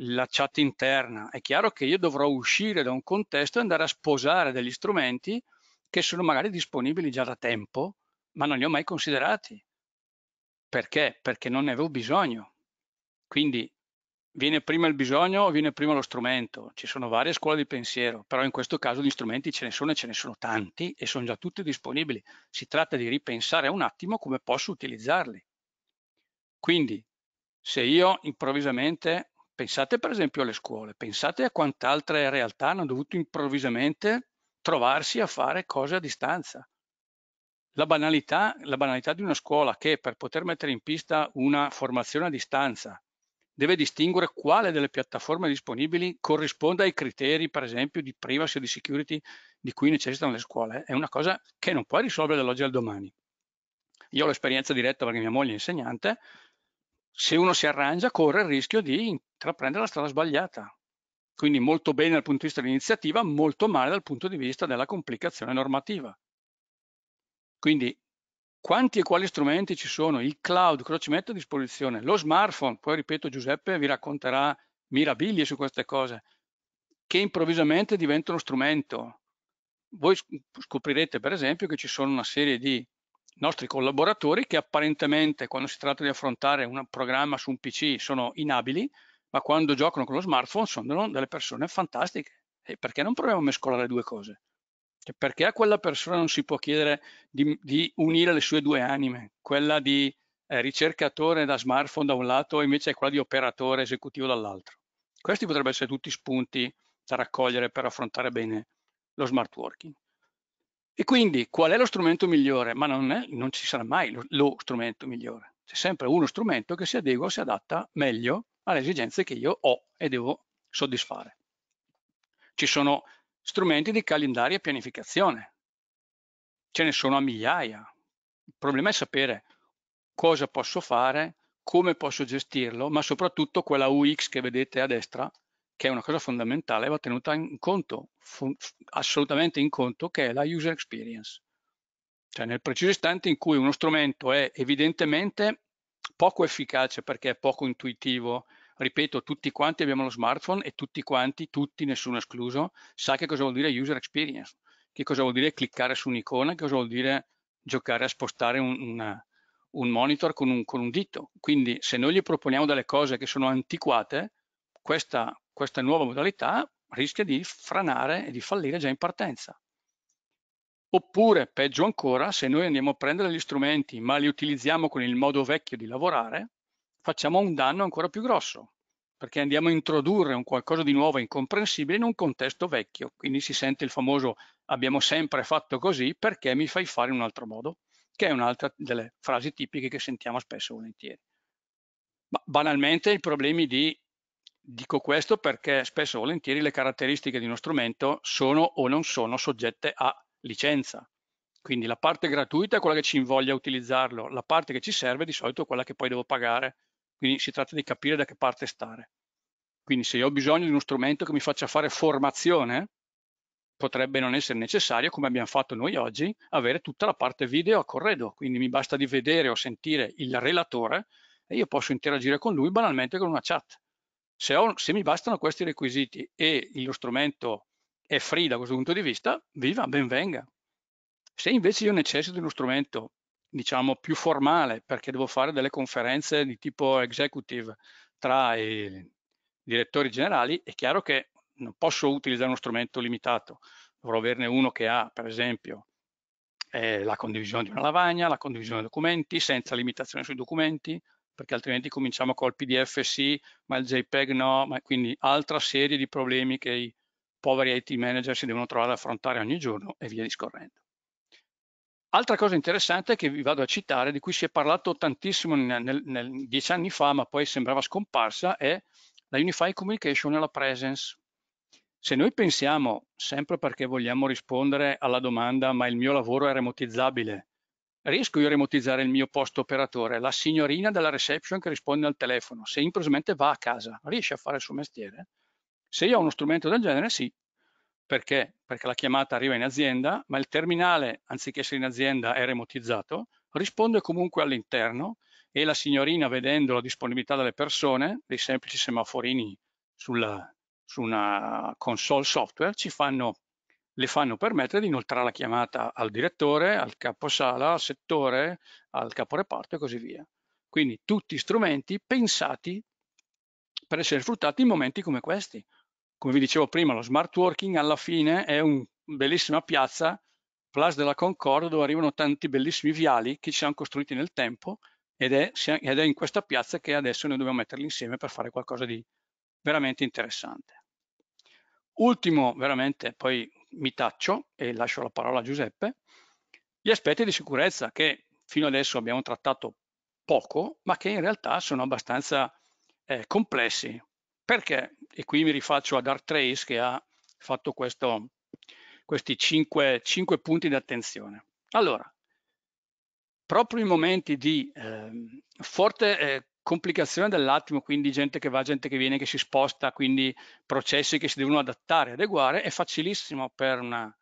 la chat interna, è chiaro che io dovrò uscire da un contesto e andare a sposare degli strumenti che sono magari disponibili già da tempo, ma non li ho mai considerati. Perché? Perché non ne avevo bisogno quindi viene prima il bisogno o viene prima lo strumento? Ci sono varie scuole di pensiero, però in questo caso gli strumenti ce ne sono e ce ne sono tanti e sono già tutti disponibili. Si tratta di ripensare un attimo come posso utilizzarli. Quindi se io improvvisamente, pensate per esempio alle scuole, pensate a quant'altre realtà hanno dovuto improvvisamente trovarsi a fare cose a distanza. La banalità, la banalità di una scuola che per poter mettere in pista una formazione a distanza deve distinguere quale delle piattaforme disponibili corrisponde ai criteri, per esempio, di privacy o di security di cui necessitano le scuole. È una cosa che non puoi risolvere dall'oggi al domani. Io ho l'esperienza diretta perché mia moglie è insegnante. Se uno si arrangia, corre il rischio di intraprendere la strada sbagliata. Quindi molto bene dal punto di vista dell'iniziativa, molto male dal punto di vista della complicazione normativa. Quindi quanti e quali strumenti ci sono, il cloud, cosa ci mette a disposizione, lo smartphone, poi ripeto Giuseppe vi racconterà mirabilie su queste cose, che improvvisamente diventano strumento. Voi scoprirete per esempio che ci sono una serie di nostri collaboratori che apparentemente quando si tratta di affrontare un programma su un PC sono inabili, ma quando giocano con lo smartphone sono delle persone fantastiche. E perché non proviamo a mescolare le due cose? Cioè, perché a quella persona non si può chiedere di, di unire le sue due anime, quella di eh, ricercatore da smartphone da un lato e invece quella di operatore esecutivo dall'altro? Questi potrebbero essere tutti spunti da raccogliere per affrontare bene lo smart working. E quindi qual è lo strumento migliore? Ma non, è, non ci sarà mai lo, lo strumento migliore. C'è sempre uno strumento che si adegua, si adatta meglio alle esigenze che io ho e devo soddisfare. Ci sono strumenti di calendario e pianificazione. Ce ne sono a migliaia. Il problema è sapere cosa posso fare, come posso gestirlo, ma soprattutto quella UX che vedete a destra, che è una cosa fondamentale, va tenuta in conto, assolutamente in conto, che è la user experience. Cioè nel preciso istante in cui uno strumento è evidentemente poco efficace perché è poco intuitivo, ripeto, tutti quanti abbiamo lo smartphone e tutti quanti, tutti, nessuno escluso, sa che cosa vuol dire user experience, che cosa vuol dire cliccare su un'icona, che cosa vuol dire giocare a spostare un, una, un monitor con un, con un, dito. Quindi se noi gli proponiamo delle cose che sono antiquate, questa, questa nuova modalità rischia di franare e di fallire già in partenza. Oppure, peggio ancora, se noi andiamo a prendere gli strumenti ma li utilizziamo con il modo vecchio di lavorare, facciamo un danno ancora più grosso, perché andiamo a introdurre un qualcosa di nuovo e incomprensibile in un contesto vecchio. Quindi si sente il famoso abbiamo sempre fatto così, perché mi fai fare in un altro modo? Che è un'altra delle frasi tipiche che sentiamo spesso e volentieri. Ma banalmente i problemi di dico questo perché spesso e volentieri le caratteristiche di uno strumento sono o non sono soggette a licenza. Quindi la parte gratuita è quella che ci invoglia a utilizzarlo, la parte che ci serve di solito è quella che poi devo pagare quindi si tratta di capire da che parte stare. Quindi se io ho bisogno di uno strumento che mi faccia fare formazione, potrebbe non essere necessario, come abbiamo fatto noi oggi, avere tutta la parte video a corredo. Quindi mi basta di vedere o sentire il relatore e io posso interagire con lui banalmente con una chat. Se, ho, se mi bastano questi requisiti e lo strumento è free da questo punto di vista, viva, benvenga. Se invece io necessito di uno strumento diciamo più formale perché devo fare delle conferenze di tipo executive tra i direttori generali, è chiaro che non posso utilizzare uno strumento limitato, dovrò averne uno che ha per esempio eh, la condivisione di una lavagna, la condivisione di documenti senza limitazione sui documenti, perché altrimenti cominciamo col PDF sì, ma il JPEG no, ma quindi altra serie di problemi che i poveri IT manager si devono trovare ad affrontare ogni giorno e via discorrendo. Altra cosa interessante che vi vado a citare, di cui si è parlato tantissimo nel, nel, dieci anni fa, ma poi sembrava scomparsa, è la Unified Communication e la Presence. Se noi pensiamo, sempre perché vogliamo rispondere alla domanda ma il mio lavoro è remotizzabile, riesco io a remotizzare il mio posto operatore? La signorina della reception che risponde al telefono, se improvvisamente va a casa, riesce a fare il suo mestiere? Se io ho uno strumento del genere, sì. Perché? Perché la chiamata arriva in azienda, ma il terminale, anziché essere in azienda, è remotizzato, risponde comunque all'interno e la signorina, vedendo la disponibilità delle persone, dei semplici semaforini sulla, su una console software, ci fanno, le fanno permettere di inoltrare la chiamata al direttore, al caposala, al settore, al caporeparto e così via. Quindi tutti strumenti pensati per essere sfruttati in momenti come questi, come vi dicevo prima, lo smart working alla fine è una bellissima piazza, Place della Concorde, dove arrivano tanti bellissimi viali che ci siamo costruiti nel tempo ed è, ed è in questa piazza che adesso noi dobbiamo metterli insieme per fare qualcosa di veramente interessante. Ultimo, veramente, poi mi taccio e lascio la parola a Giuseppe, gli aspetti di sicurezza che fino adesso abbiamo trattato poco, ma che in realtà sono abbastanza eh, complessi. Perché e qui mi rifaccio ad Artrace che ha fatto questo, questi 5, 5 punti di attenzione. Allora, proprio in momenti di eh, forte eh, complicazione dell'attimo, quindi gente che va, gente che viene, che si sposta, quindi processi che si devono adattare, adeguare, è facilissimo per una,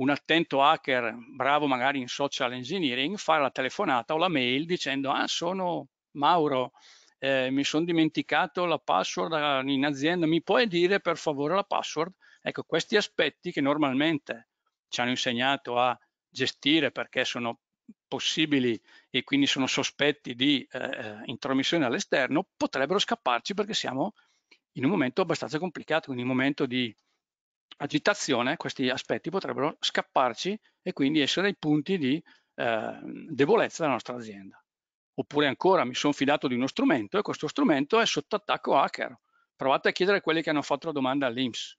un attento hacker, bravo magari in social engineering, fare la telefonata o la mail dicendo ah sono Mauro, eh, mi sono dimenticato la password ah, in azienda, mi puoi dire per favore la password? Ecco, questi aspetti che normalmente ci hanno insegnato a gestire perché sono possibili e quindi sono sospetti di eh, eh, intromissione all'esterno, potrebbero scapparci perché siamo in un momento abbastanza complicato, in un momento di agitazione, questi aspetti potrebbero scapparci e quindi essere i punti di eh, debolezza della nostra azienda. Oppure ancora mi sono fidato di uno strumento e questo strumento è sotto attacco hacker. Provate a chiedere a quelli che hanno fatto la domanda all'IMS.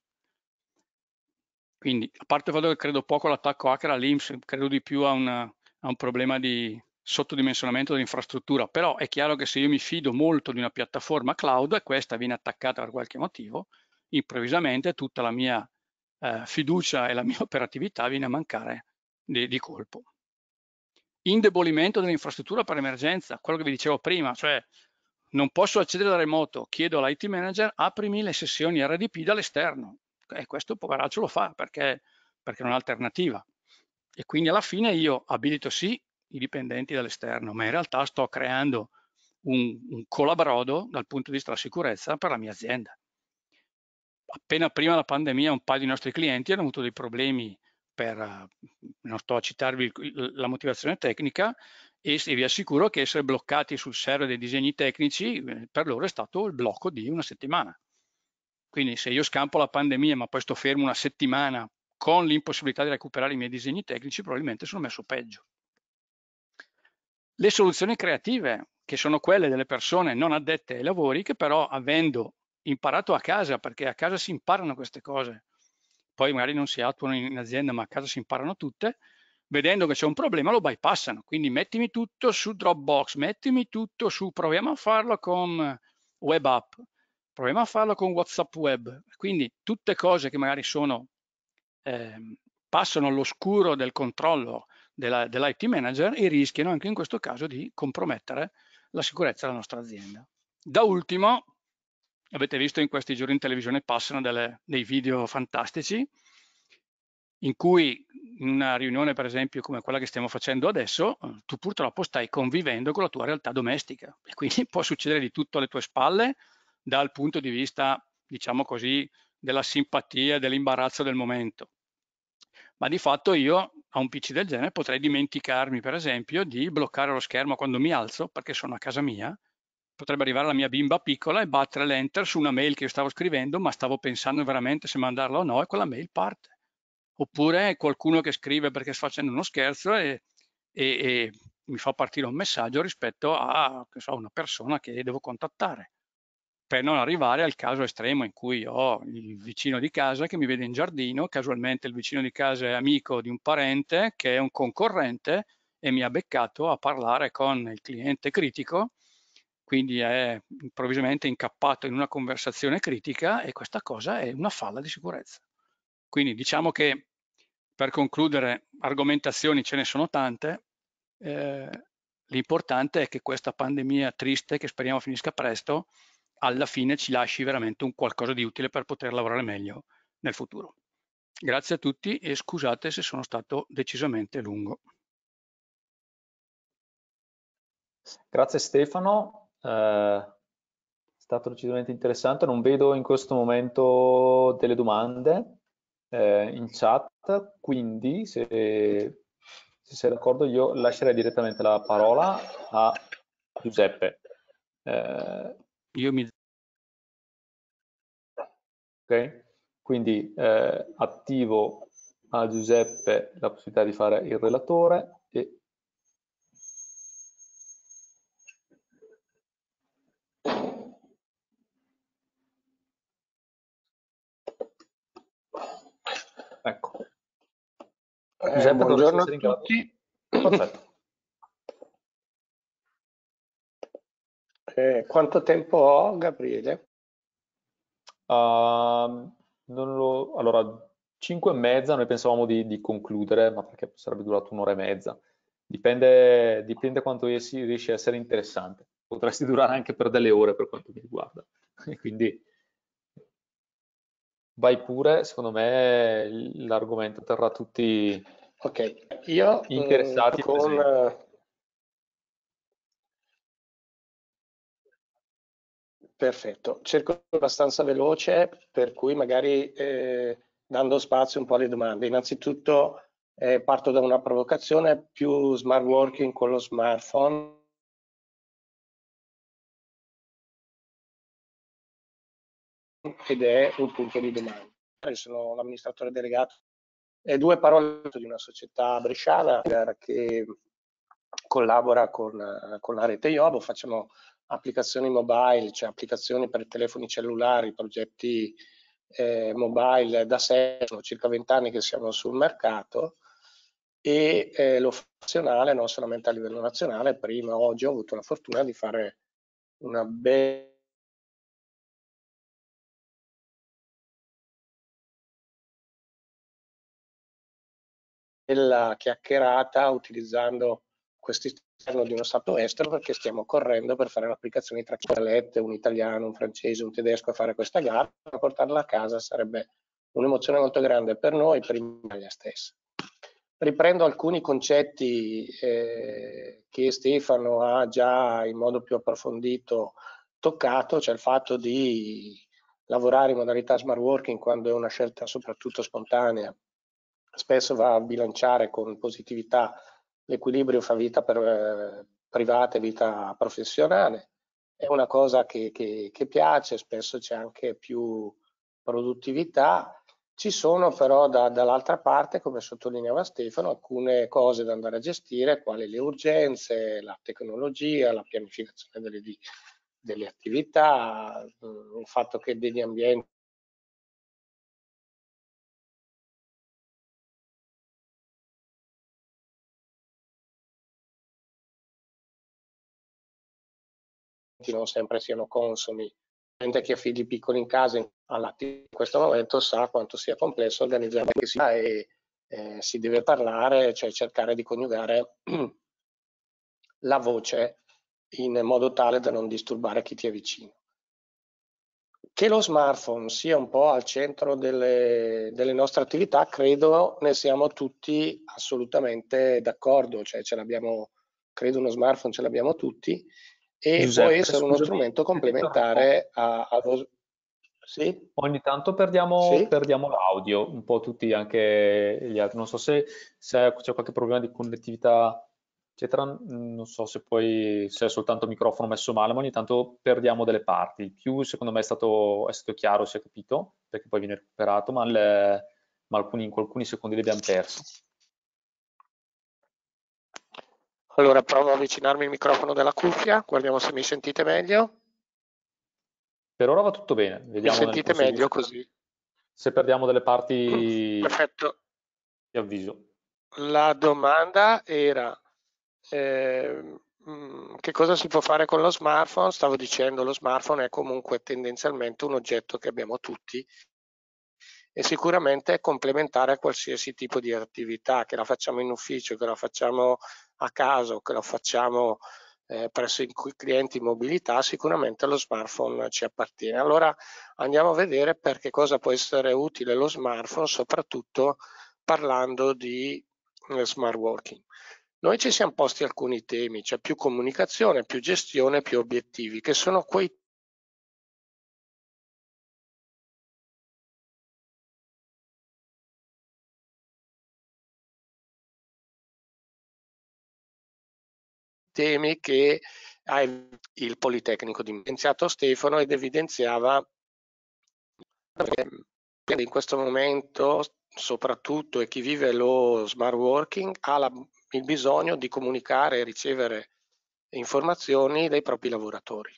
Quindi, a parte il fatto che credo poco all'attacco hacker all'IMS, credo di più a, una, a un problema di sottodimensionamento dell'infrastruttura, però è chiaro che se io mi fido molto di una piattaforma cloud e questa viene attaccata per qualche motivo, improvvisamente tutta la mia eh, fiducia e la mia operatività viene a mancare di, di colpo indebolimento dell'infrastruttura per emergenza, quello che vi dicevo prima, cioè non posso accedere da remoto, chiedo all'IT manager, aprimi le sessioni RDP dall'esterno. E questo poveraccio lo fa perché, perché non ha alternativa. E quindi alla fine io abilito sì i dipendenti dall'esterno, ma in realtà sto creando un, un colabrodo dal punto di vista della sicurezza per la mia azienda. Appena prima della pandemia un paio di nostri clienti hanno avuto dei problemi per, mhmm, non sto a citarvi la motivazione tecnica, e vi assicuro che essere bloccati sul server dei disegni tecnici eh, per loro è stato il blocco di una settimana. Quindi se io scampo la pandemia ma poi sto fermo una settimana con l'impossibilità di recuperare i miei disegni tecnici, probabilmente sono messo peggio. Le soluzioni creative, che sono quelle delle persone non addette ai lavori, che però avendo imparato a casa, perché a casa si imparano queste cose, poi magari non si attuano in azienda ma a casa si imparano tutte, vedendo che c'è un problema lo bypassano, quindi mettimi tutto su Dropbox, mettimi tutto su, proviamo a farlo con web app, proviamo a farlo con WhatsApp web, quindi tutte cose che magari sono, eh, passano all'oscuro del controllo dell'IT manager e rischiano anche in questo caso di compromettere la sicurezza della nostra azienda. Da ultimo, avete visto in questi giorni in televisione passano delle, dei video fantastici in cui in una riunione per esempio come quella che stiamo facendo adesso tu purtroppo stai convivendo con la tua realtà domestica e quindi può succedere di tutto alle tue spalle dal punto di vista diciamo così della simpatia e dell'imbarazzo del momento ma di fatto io a un pc del genere potrei dimenticarmi per esempio di bloccare lo schermo quando mi alzo perché sono a casa mia potrebbe arrivare la mia bimba piccola e battere l'enter su una mail che io stavo scrivendo, ma stavo pensando veramente se mandarla o no, e quella mail parte. Oppure qualcuno che scrive perché sta facendo uno scherzo e, e, e, mi fa partire un messaggio rispetto a so, una persona che devo contattare, per non arrivare al caso estremo in cui ho il vicino di casa che mi vede in giardino, casualmente il vicino di casa è amico di un parente che è un concorrente e mi ha beccato a parlare con il cliente critico quindi è improvvisamente incappato in una conversazione critica e questa cosa è una falla di sicurezza. Quindi diciamo che per concludere, argomentazioni ce ne sono tante, eh, l'importante è che questa pandemia triste, che speriamo finisca presto, alla fine ci lasci veramente un qualcosa di utile per poter lavorare meglio nel futuro. Grazie a tutti e scusate se sono stato decisamente lungo. Grazie Stefano, eh, è stato decisamente interessante. Non vedo in questo momento delle domande eh, in chat, quindi se, se sei d'accordo io lascerei direttamente la parola a Giuseppe. Eh, io mi... Ok, quindi eh, attivo a Giuseppe la possibilità di fare il relatore e Bene, buongiorno a tutti. Perfetto. Eh, quanto tempo ho, Gabriele? Uh, lo... Allora, 5 e mezza, noi pensavamo di, di, concludere, ma perché sarebbe durato un'ora e mezza. Dipende, dipende quanto riesci, riesci a essere interessante. Potresti durare anche per delle ore per quanto mi riguarda. Quindi vai pure, secondo me l'argomento terrà tutti Ok, io eh, interessati con... Perfetto, cerco abbastanza veloce, per cui magari eh, dando spazio un po' alle domande. Innanzitutto eh, parto da una provocazione, più smart working con lo smartphone. Ed è un punto di domanda. Io sono l'amministratore delegato eh, due parole di una società bresciana eh, che collabora con, eh, con la rete Iobo, facciamo applicazioni mobile, cioè applicazioni per telefoni cellulari, progetti eh, mobile da sé, sono circa 20 anni che siamo sul mercato e eh, lo funzionale non solamente a livello nazionale, prima oggi ho avuto la fortuna di fare una bella della chiacchierata utilizzando questo esterno di uno stato estero perché stiamo correndo per fare l'applicazione tra chialette, un italiano, un francese, un tedesco a fare questa gara, a portarla a casa sarebbe un'emozione molto grande per noi e per l'Italia stessa. Riprendo alcuni concetti eh, che Stefano ha già in modo più approfondito toccato, cioè il fatto di lavorare in modalità smart working quando è una scelta soprattutto spontanea spesso va a bilanciare con positività l'equilibrio fra vita per, eh, privata e vita professionale. È una cosa che, che, che piace, spesso c'è anche più produttività. Ci sono però da, dall'altra parte, come sottolineava Stefano, alcune cose da andare a gestire, quali le urgenze, la tecnologia, la pianificazione delle, delle attività, mm, il fatto che degli ambienti finanziamenti non sempre siano consoni. Gente che ha figli piccoli in casa in questo momento sa quanto sia complesso organizzare che si e eh, si deve parlare, cioè cercare di coniugare la voce in modo tale da non disturbare chi ti è vicino. Che lo smartphone sia un po' al centro delle, delle nostre attività, credo ne siamo tutti assolutamente d'accordo, cioè ce l'abbiamo, credo uno smartphone ce l'abbiamo tutti e Giuseppe, può essere uno strumento complementare a, a sì? Ogni tanto perdiamo, sì? perdiamo l'audio, un po' tutti anche gli altri. Non so se, se c'è qualche problema di connettività eccetera, non so se poi se è soltanto il microfono messo male, ma ogni tanto perdiamo delle parti. Il più secondo me è stato, è stato chiaro, si è capito, perché poi viene recuperato, ma, le, ma alcuni, in alcuni secondi li abbiamo persi. Allora provo a avvicinarmi al microfono della cuffia, guardiamo se mi sentite meglio. Per ora va tutto bene. Vediamo mi sentite meglio così? Se perdiamo delle parti mm, Perfetto. Ti avviso. La domanda era eh, che cosa si può fare con lo smartphone? Stavo dicendo lo smartphone è comunque tendenzialmente un oggetto che abbiamo tutti e sicuramente è complementare a qualsiasi tipo di attività, che la facciamo in ufficio, che la facciamo a caso, che lo facciamo eh, presso i clienti in mobilità, sicuramente lo smartphone ci appartiene. Allora andiamo a vedere per che cosa può essere utile lo smartphone, soprattutto parlando di eh, smart working. Noi ci siamo posti alcuni temi, cioè più comunicazione, più gestione, più obiettivi, che sono quei temi che ha il Politecnico di evidenziato Stefano ed evidenziava che in questo momento soprattutto e chi vive lo smart working ha la, il bisogno di comunicare e ricevere informazioni dai propri lavoratori.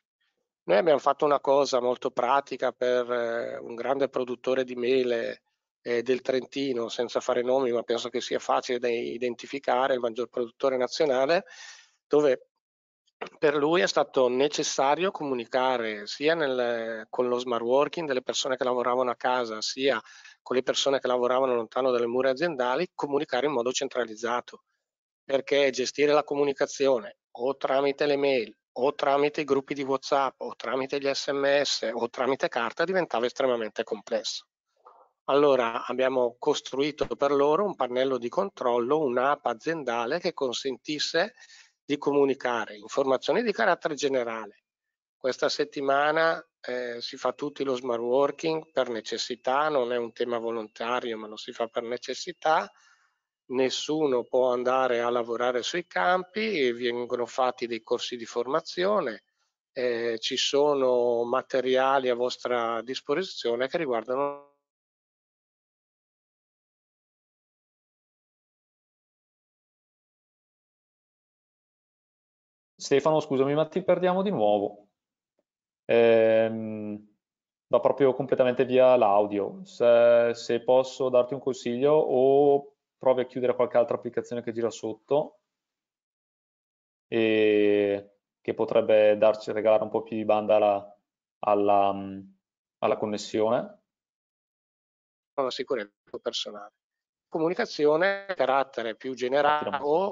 Noi abbiamo fatto una cosa molto pratica per eh, un grande produttore di mele eh, del Trentino, senza fare nomi, ma penso che sia facile da identificare, il maggior produttore nazionale, dove per lui è stato necessario comunicare sia nel, con lo smart working delle persone che lavoravano a casa, sia con le persone che lavoravano lontano dalle mura aziendali, comunicare in modo centralizzato, perché gestire la comunicazione o tramite le mail o tramite i gruppi di WhatsApp o tramite gli SMS o tramite carta diventava estremamente complesso. Allora abbiamo costruito per loro un pannello di controllo, un'app aziendale che consentisse di comunicare informazioni di carattere generale. Questa settimana eh, si fa tutti lo smart working per necessità, non è un tema volontario ma lo si fa per necessità, nessuno può andare a lavorare sui campi, vengono fatti dei corsi di formazione, eh, ci sono materiali a vostra disposizione che riguardano Stefano, scusami, ma ti perdiamo di nuovo. Ehm, va proprio completamente via l'audio. Se, se posso darti un consiglio o provi a chiudere qualche altra applicazione che gira sotto e che potrebbe darci, regalare un po' più di banda alla, alla, alla connessione. La sicurezza personale. Comunicazione, carattere più generale o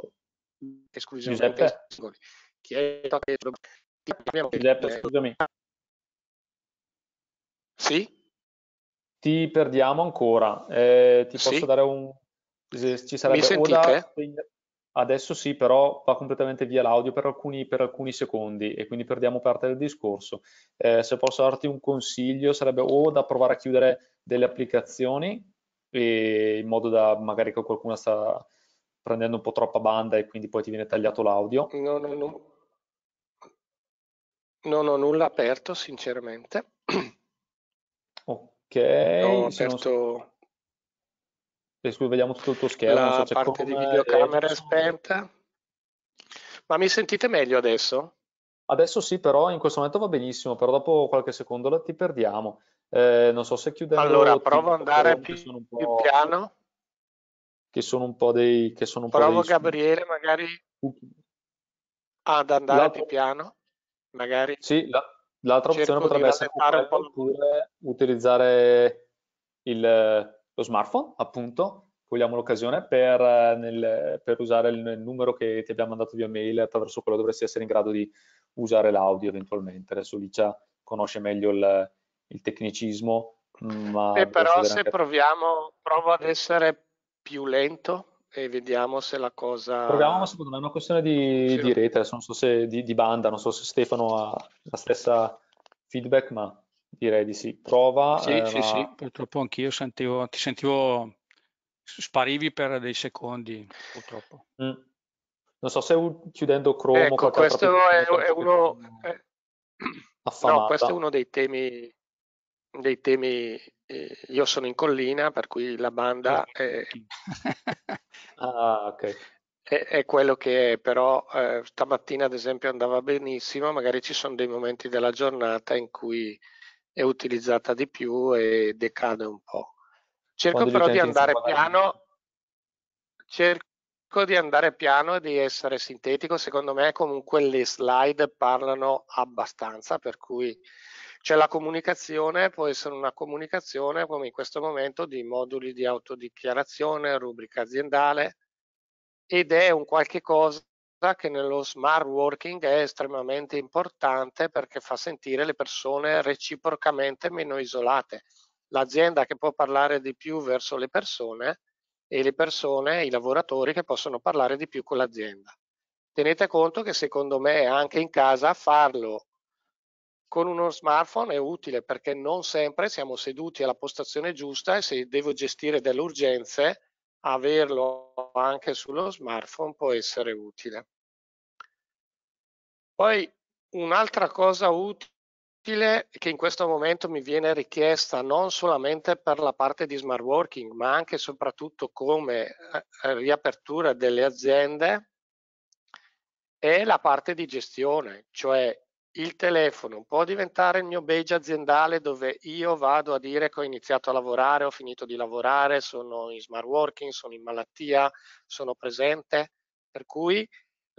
esclusivamente Giuseppe. singoli chiesa che Giuseppe, scusami. Sì? Ti perdiamo ancora. Eh, ti sì? posso dare un... Ci sarebbe... Mi sentite? Oda... Adesso sì, però va completamente via l'audio per alcuni, per alcuni, secondi e quindi perdiamo parte del discorso. Eh, se posso darti un consiglio sarebbe o da provare a chiudere delle applicazioni e, in modo da magari che qualcuno sta prendendo un po' troppa banda e quindi poi ti viene tagliato l'audio. No, no, no. Non ho nulla aperto, sinceramente. Ok. Ho aperto... Non... vediamo tutto il tuo schermo. La so parte di videocamera è spenta. Ma mi sentite meglio adesso? Adesso sì, però in questo momento va benissimo, però dopo qualche secondo la ti perdiamo. Eh, non so se chiudendo... Allora, provo ad andare più, più, piano. Che sono un po' dei... Che sono un provo po dei, Gabriele magari ad andare più piano magari. Sì, la, l'altra opzione potrebbe essere oppure po utilizzare il, lo smartphone, appunto, vogliamo l'occasione per, eh, nel, per, usare il, il numero che ti abbiamo mandato via mail, attraverso quello dovresti essere in grado di usare l'audio eventualmente. Adesso Licia conosce meglio il, il tecnicismo. Mm, ma eh, però se anche... proviamo, provo ad essere più lento e vediamo se la cosa... Proviamo, secondo me è una questione di, di rete, non so se di, di, banda, non so se Stefano ha la stessa feedback, ma direi di sì. Prova. Sì, eh, sì, ma... sì, purtroppo anch'io sentivo, ti sentivo, sparivi per dei secondi, purtroppo. Mm. Non so se chiudendo Chrome... Ecco, questo è, è, uno... È... Eh, no, questo è uno dei temi, dei temi eh, io sono in collina, per cui la banda certo. è, ah, okay. è, è quello che è, però eh, stamattina ad esempio andava benissimo, magari ci sono dei momenti della giornata in cui è utilizzata di più e decade un po'. Cerco Quando però di andare piano, cerco di andare piano e di essere sintetico, secondo me comunque le slide parlano abbastanza, per cui cioè la comunicazione può essere una comunicazione come in questo momento di moduli di autodichiarazione, rubrica aziendale ed è un qualche cosa che nello smart working è estremamente importante perché fa sentire le persone reciprocamente meno isolate. L'azienda che può parlare di più verso le persone e le persone, i lavoratori che possono parlare di più con l'azienda. Tenete conto che secondo me anche in casa farlo con uno smartphone è utile perché non sempre siamo seduti alla postazione giusta e se devo gestire delle urgenze, averlo anche sullo smartphone può essere utile. Poi un'altra cosa utile che in questo momento mi viene richiesta non solamente per la parte di smart working, ma anche e soprattutto come eh, riapertura delle aziende, è la parte di gestione, cioè il telefono può diventare il mio badge aziendale dove io vado a dire che ho iniziato a lavorare, ho finito di lavorare, sono in smart working, sono in malattia, sono presente, per cui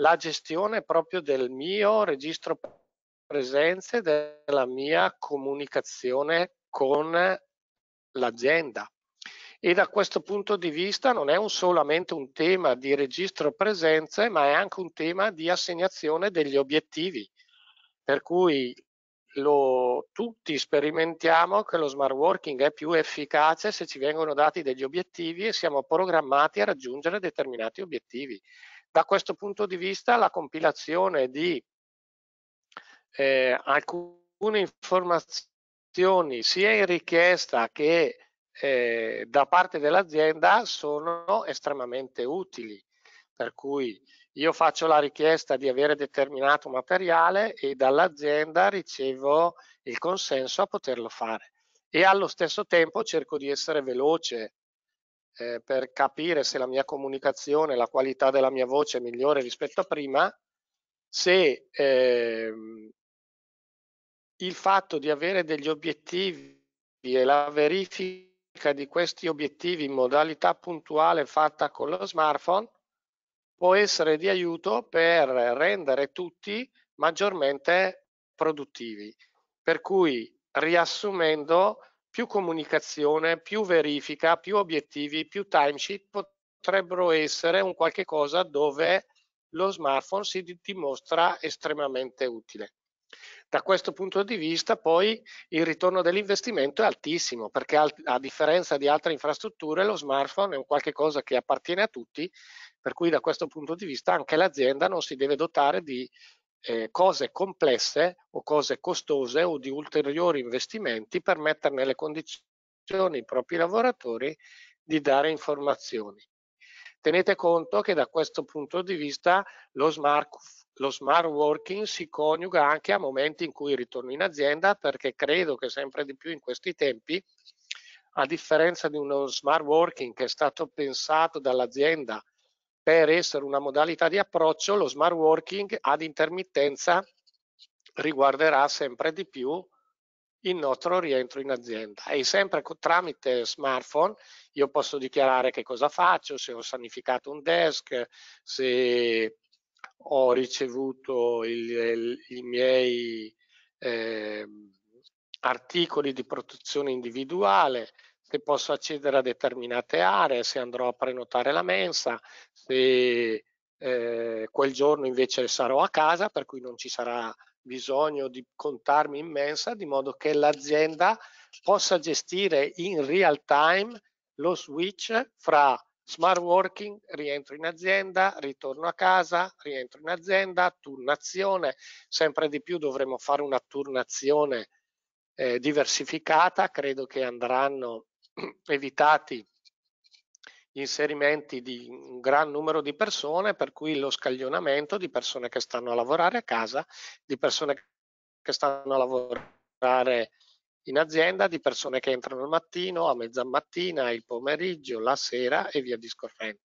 la gestione proprio del mio registro presenze, della mia comunicazione con l'azienda. E da questo punto di vista non è un solamente un tema di registro presenze, ma è anche un tema di assegnazione degli obiettivi per cui lo, tutti sperimentiamo che lo smart working è più efficace se ci vengono dati degli obiettivi e siamo programmati a raggiungere determinati obiettivi. Da questo punto di vista la compilazione di eh, alcune informazioni sia in richiesta che eh, da parte dell'azienda sono estremamente utili, per cui io faccio la richiesta di avere determinato materiale e dall'azienda ricevo il consenso a poterlo fare e allo stesso tempo cerco di essere veloce eh, per capire se la mia comunicazione, la qualità della mia voce è migliore rispetto a prima, se eh, il fatto di avere degli obiettivi e la verifica di questi obiettivi in modalità puntuale fatta con lo smartphone può essere di aiuto per rendere tutti maggiormente produttivi. Per cui, riassumendo, più comunicazione, più verifica, più obiettivi, più timesheet potrebbero essere un qualche cosa dove lo smartphone si dimostra estremamente utile. Da questo punto di vista poi il ritorno dell'investimento è altissimo perché a differenza di altre infrastrutture lo smartphone è un qualche cosa che appartiene a tutti per cui da questo punto di vista anche l'azienda non si deve dotare di eh, cose complesse o cose costose o di ulteriori investimenti per mettere nelle condizioni i propri lavoratori di dare informazioni. Tenete conto che da questo punto di vista lo smart, lo smart working si coniuga anche a momenti in cui ritorno in azienda perché credo che sempre di più in questi tempi a differenza di uno smart working che è stato pensato dall'azienda per essere una modalità di approccio, lo smart working ad intermittenza riguarderà sempre di più il nostro rientro in azienda e sempre tramite smartphone io posso dichiarare che cosa faccio, se ho sanificato un desk, se ho ricevuto il, il, i miei eh, articoli di protezione individuale, se posso accedere a determinate aree, se andrò a prenotare la mensa, se eh, quel giorno invece sarò a casa, per cui non ci sarà bisogno di contarmi in mensa, di modo che l'azienda possa gestire in real time lo switch fra smart working, rientro in azienda, ritorno a casa, rientro in azienda, turnazione, sempre di più dovremo fare una turnazione eh, diversificata, credo che andranno evitati gli inserimenti di un gran numero di persone, per cui lo scaglionamento di persone che stanno a lavorare a casa, di persone che stanno a lavorare in azienda, di persone che entrano al mattino, a mezzanmattina, il pomeriggio, la sera e via discorrendo.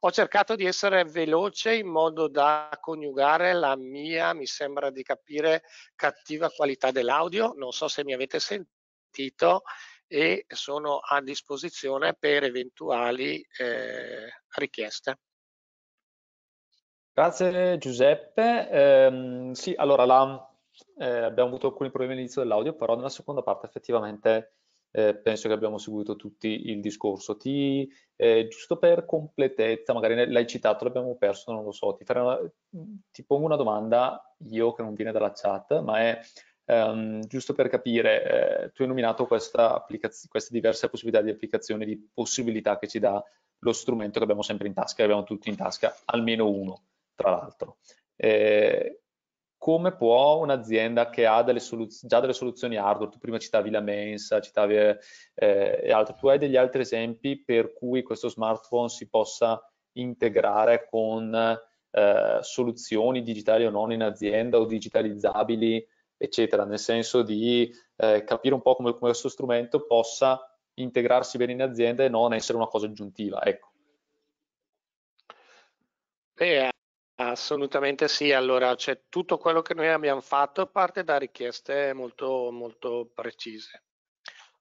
Ho cercato di essere veloce in modo da coniugare la mia, mi sembra di capire, cattiva qualità dell'audio. Non so se mi avete sentito e sono a disposizione per eventuali eh, richieste. Grazie Giuseppe. Eh, sì, allora la, eh, abbiamo avuto alcuni problemi all'inizio dell'audio, però nella seconda parte effettivamente eh, penso che abbiamo seguito tutti il discorso. Ti, eh, giusto per completezza, magari l'hai citato, l'abbiamo perso, non lo so, ti, una, ti, pongo una domanda io che non viene dalla chat, ma è Um, giusto per capire, eh, tu hai nominato queste diverse possibilità di applicazione, di possibilità che ci dà lo strumento che abbiamo sempre in tasca, che abbiamo tutti in tasca, almeno uno tra l'altro. Eh, come può un'azienda che ha delle già delle soluzioni hardware, tu prima citavi la mensa, citavi eh, e altro, tu hai degli altri esempi per cui questo smartphone si possa integrare con eh, soluzioni digitali o non in azienda o digitalizzabili eccetera, nel senso di eh, capire un po' come, come questo strumento possa integrarsi bene in azienda e non essere una cosa aggiuntiva. Ecco. Beh, assolutamente sì, allora cioè, tutto quello che noi abbiamo fatto parte da richieste molto, molto precise.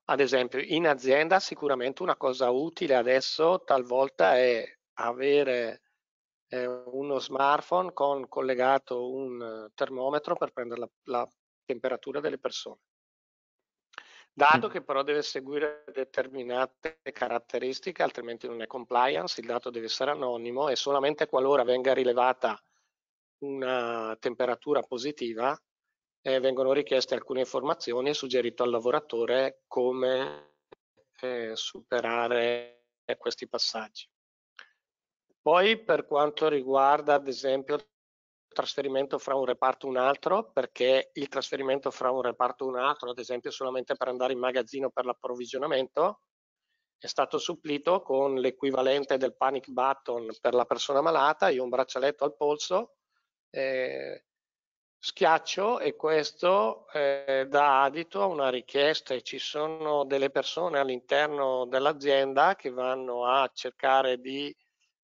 Ad esempio, in azienda sicuramente una cosa utile adesso talvolta è avere eh, uno smartphone con collegato un termometro per prendere la, la temperatura delle persone. Dato che però deve seguire determinate caratteristiche, altrimenti non è compliance, il dato deve essere anonimo e solamente qualora venga rilevata una temperatura positiva eh, vengono richieste alcune informazioni e suggerito al lavoratore come eh, superare questi passaggi. Poi per quanto riguarda ad esempio trasferimento fra un reparto e un altro, perché il trasferimento fra un reparto e un altro, ad esempio solamente per andare in magazzino per l'approvvigionamento, è stato supplito con l'equivalente del panic button per la persona malata, io ho un braccialetto al polso, eh, schiaccio e questo eh, dà adito a una richiesta e ci sono delle persone all'interno dell'azienda che vanno a cercare di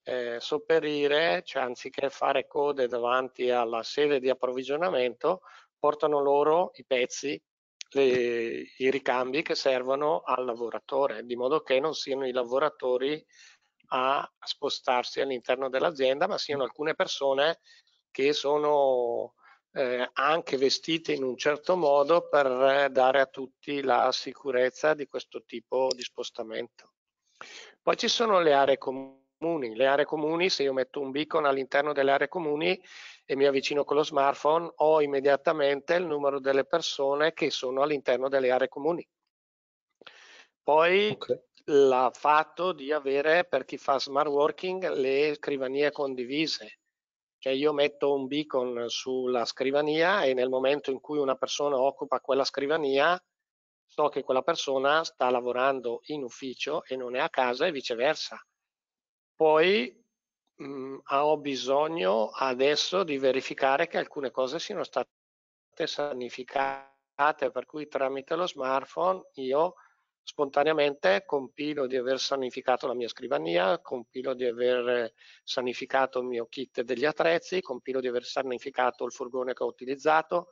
eh, sopperire, cioè anziché fare code davanti alla sede di approvvigionamento, portano loro i pezzi, le, i ricambi che servono al lavoratore, di modo che non siano i lavoratori a spostarsi all'interno dell'azienda, ma siano alcune persone che sono eh, anche vestite in un certo modo per dare a tutti la sicurezza di questo tipo di spostamento. Poi ci sono le aree comuni comuni. Le aree comuni, se io metto un beacon all'interno delle aree comuni e mi avvicino con lo smartphone, ho immediatamente il numero delle persone che sono all'interno delle aree comuni. Poi okay. l'ha fatto di avere per chi fa smart working le scrivanie condivise. Cioè io metto un beacon sulla scrivania e nel momento in cui una persona occupa quella scrivania, so che quella persona sta lavorando in ufficio e non è a casa e viceversa poi mh, mhmm, ho bisogno adesso di verificare che alcune cose siano state sanificate, per cui tramite lo smartphone io spontaneamente compilo di aver sanificato la mia scrivania, compilo di aver sanificato il mio kit degli attrezzi, compilo di aver sanificato il furgone che ho utilizzato,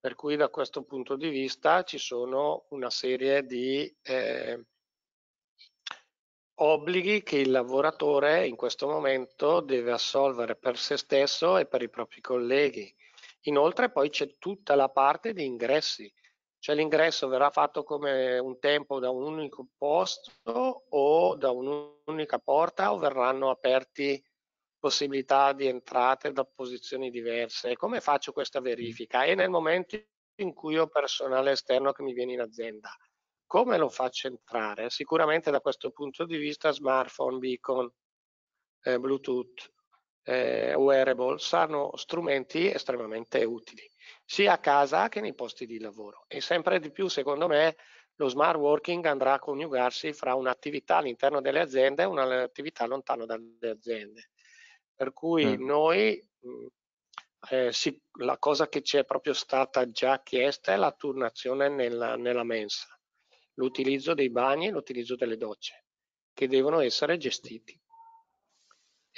per cui da questo punto di vista ci sono una serie di eh, obblighi che il lavoratore in questo momento deve assolvere per se stesso e per i propri colleghi. Inoltre poi c'è tutta la parte di ingressi, cioè l'ingresso verrà fatto come un tempo da un unico posto o da un'unica porta o verranno aperti possibilità di entrate da posizioni diverse. come faccio questa verifica? E nel momento in cui ho personale esterno che mi viene in azienda, come lo faccio entrare? Sicuramente da questo punto di vista smartphone, beacon, eh, bluetooth, eh, wearable sono strumenti estremamente utili sia a casa che nei posti di lavoro e sempre di più secondo me lo smart working andrà a coniugarsi fra un'attività all'interno delle aziende e un'attività lontano dalle aziende. Per cui mm. noi, mm, eh, sì, la cosa che ci è proprio stata già chiesta è la turnazione nella, nella mensa l'utilizzo dei bagni e l'utilizzo delle docce, che devono essere gestiti.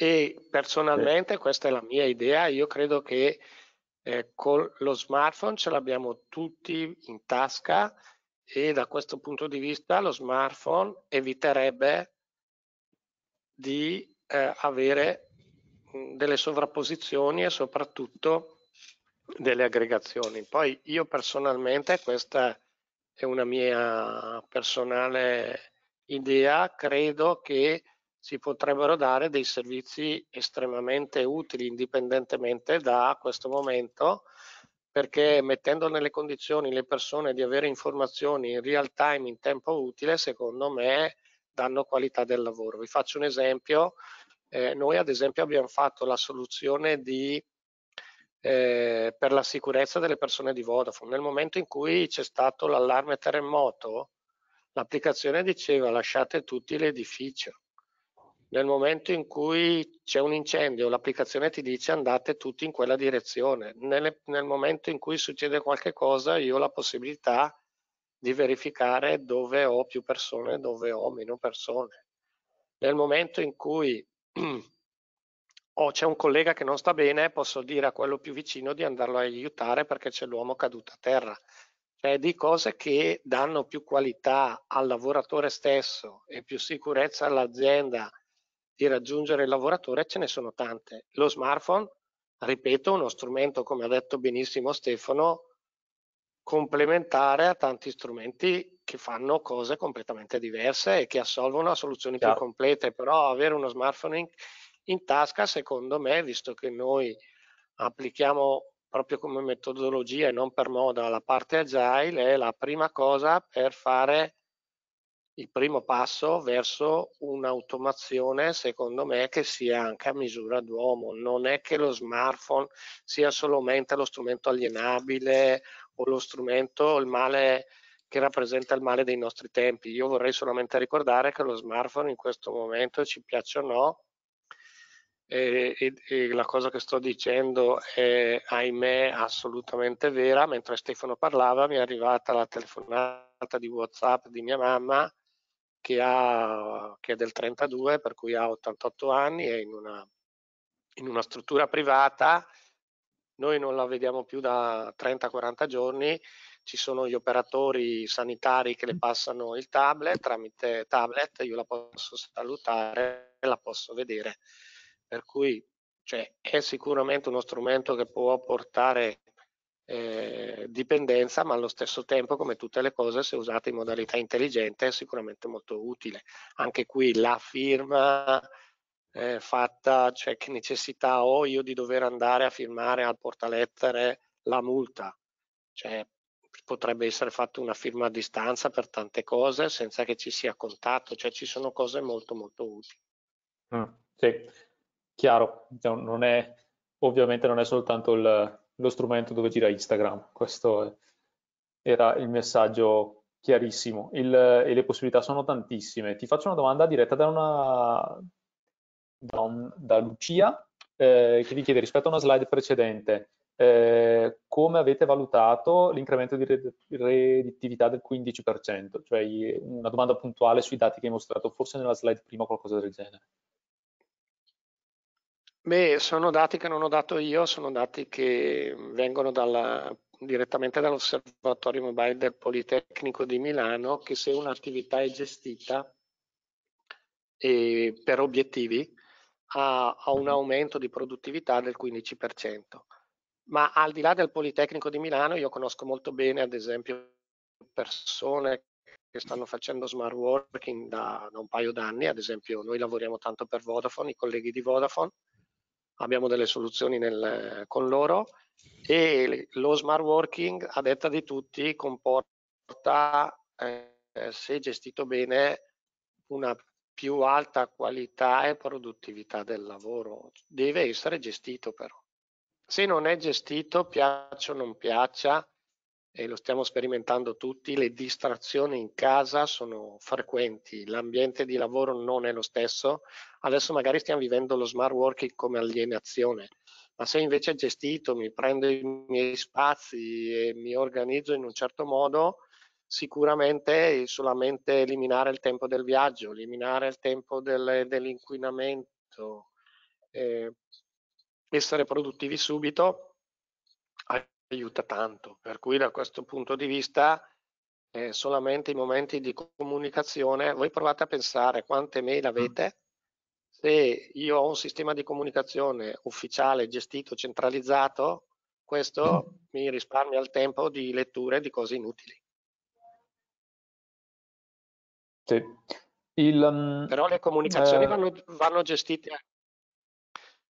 E personalmente questa è la mia idea, io credo che eh, con lo smartphone ce l'abbiamo tutti in tasca e da questo punto di vista lo smartphone eviterebbe di eh, avere mm, delle sovrapposizioni e soprattutto delle aggregazioni. Poi io personalmente questa è una mia personale idea, credo che si potrebbero dare dei servizi estremamente utili indipendentemente da questo momento perché mettendo nelle condizioni le persone di avere informazioni in real time in tempo utile secondo me danno qualità del lavoro. Vi faccio un esempio, eh, noi ad esempio abbiamo fatto la soluzione di eh, per la sicurezza delle persone di Vodafone. Nel momento in cui c'è stato l'allarme terremoto, l'applicazione diceva lasciate tutti l'edificio. Nel momento in cui c'è un incendio, l'applicazione ti dice andate tutti in quella direzione. Nel, nel momento in cui succede qualcosa, io ho la possibilità di verificare dove ho più persone e dove ho meno persone. Nel momento in cui oh, c'è un collega che non sta bene, posso dire a quello più vicino di andarlo a aiutare perché c'è l'uomo caduto a terra. Cioè di cose che danno più qualità al lavoratore stesso e più sicurezza all'azienda di raggiungere il lavoratore, ce ne sono tante. Lo smartphone, ripeto, uno strumento, come ha detto benissimo Stefano, complementare a tanti strumenti che fanno cose completamente diverse e che assolvono a soluzioni Chiaro. più complete, però avere uno smartphone in tasca, secondo me, visto che noi applichiamo proprio come metodologia e non per moda la parte agile, è la prima cosa per fare il primo passo verso un'automazione, secondo me, che sia anche a misura d'uomo. Non è che lo smartphone sia solamente lo strumento alienabile o lo strumento, il male che rappresenta il male dei nostri tempi. Io vorrei solamente ricordare che lo smartphone in questo momento, ci piaccia o no, e, e, e, la cosa che sto dicendo è ahimè assolutamente vera mentre Stefano parlava mi è arrivata la telefonata di whatsapp di mia mamma che, ha, che è del 32 per cui ha 88 anni è in una, in una struttura privata noi non la vediamo più da 30-40 giorni, ci sono gli operatori sanitari che le passano il tablet, tramite tablet io la posso salutare, e la posso vedere per cui cioè, è sicuramente uno strumento che può portare eh, dipendenza, ma allo stesso tempo, come tutte le cose, se usate in modalità intelligente è sicuramente molto utile. Anche qui la firma eh, fatta, cioè che necessità ho io di dover andare a firmare al portalettere la multa? Cioè, potrebbe essere fatta una firma a distanza per tante cose senza che ci sia contatto, cioè ci sono cose molto molto utili. Mm, sì chiaro, cioè, non è, ovviamente non è soltanto il, lo strumento dove gira Instagram, questo era il messaggio chiarissimo il, e le possibilità sono tantissime. Ti faccio una domanda diretta da, una, da, un, da Lucia eh, che vi chiede rispetto a una slide precedente. Eh, come avete valutato l'incremento di redditività del 15%? Cioè una domanda puntuale sui dati che hai mostrato, forse nella slide prima o qualcosa del genere. Beh, sono dati che non ho dato io, sono dati che vengono dalla, direttamente dall'Osservatorio Mobile del Politecnico di Milano, che se un'attività è gestita eh, per obiettivi ha, ha un mhm. aumento di produttività del 15%. Ma al di là del Politecnico di Milano, io conosco molto bene, ad esempio, persone che stanno facendo smart working da, da, un paio d'anni, ad esempio noi lavoriamo tanto per Vodafone, i colleghi di Vodafone, abbiamo delle soluzioni nel, con loro e lo smart working a detta di tutti comporta eh, se gestito bene una più alta qualità e produttività del lavoro deve essere gestito però se non è gestito piaccia o non piaccia e lo stiamo sperimentando tutti, le distrazioni in casa sono frequenti, l'ambiente di lavoro non è lo stesso, adesso magari stiamo vivendo lo smart working come alienazione, ma se invece è gestito mi prendo i miei spazi e mi organizzo in un certo modo, sicuramente solamente eliminare il tempo del viaggio, eliminare il tempo del, dell'inquinamento, eh, essere produttivi subito aiuta tanto. Per cui da questo punto di vista eh, solamente i momenti di comunicazione, voi provate a pensare quante mail mm. avete. Se io ho un sistema di comunicazione ufficiale, gestito, centralizzato, questo mm. mi risparmia il tempo di letture di cose inutili. Sì. Il, um, Però le comunicazioni eh... vanno, vanno, gestite,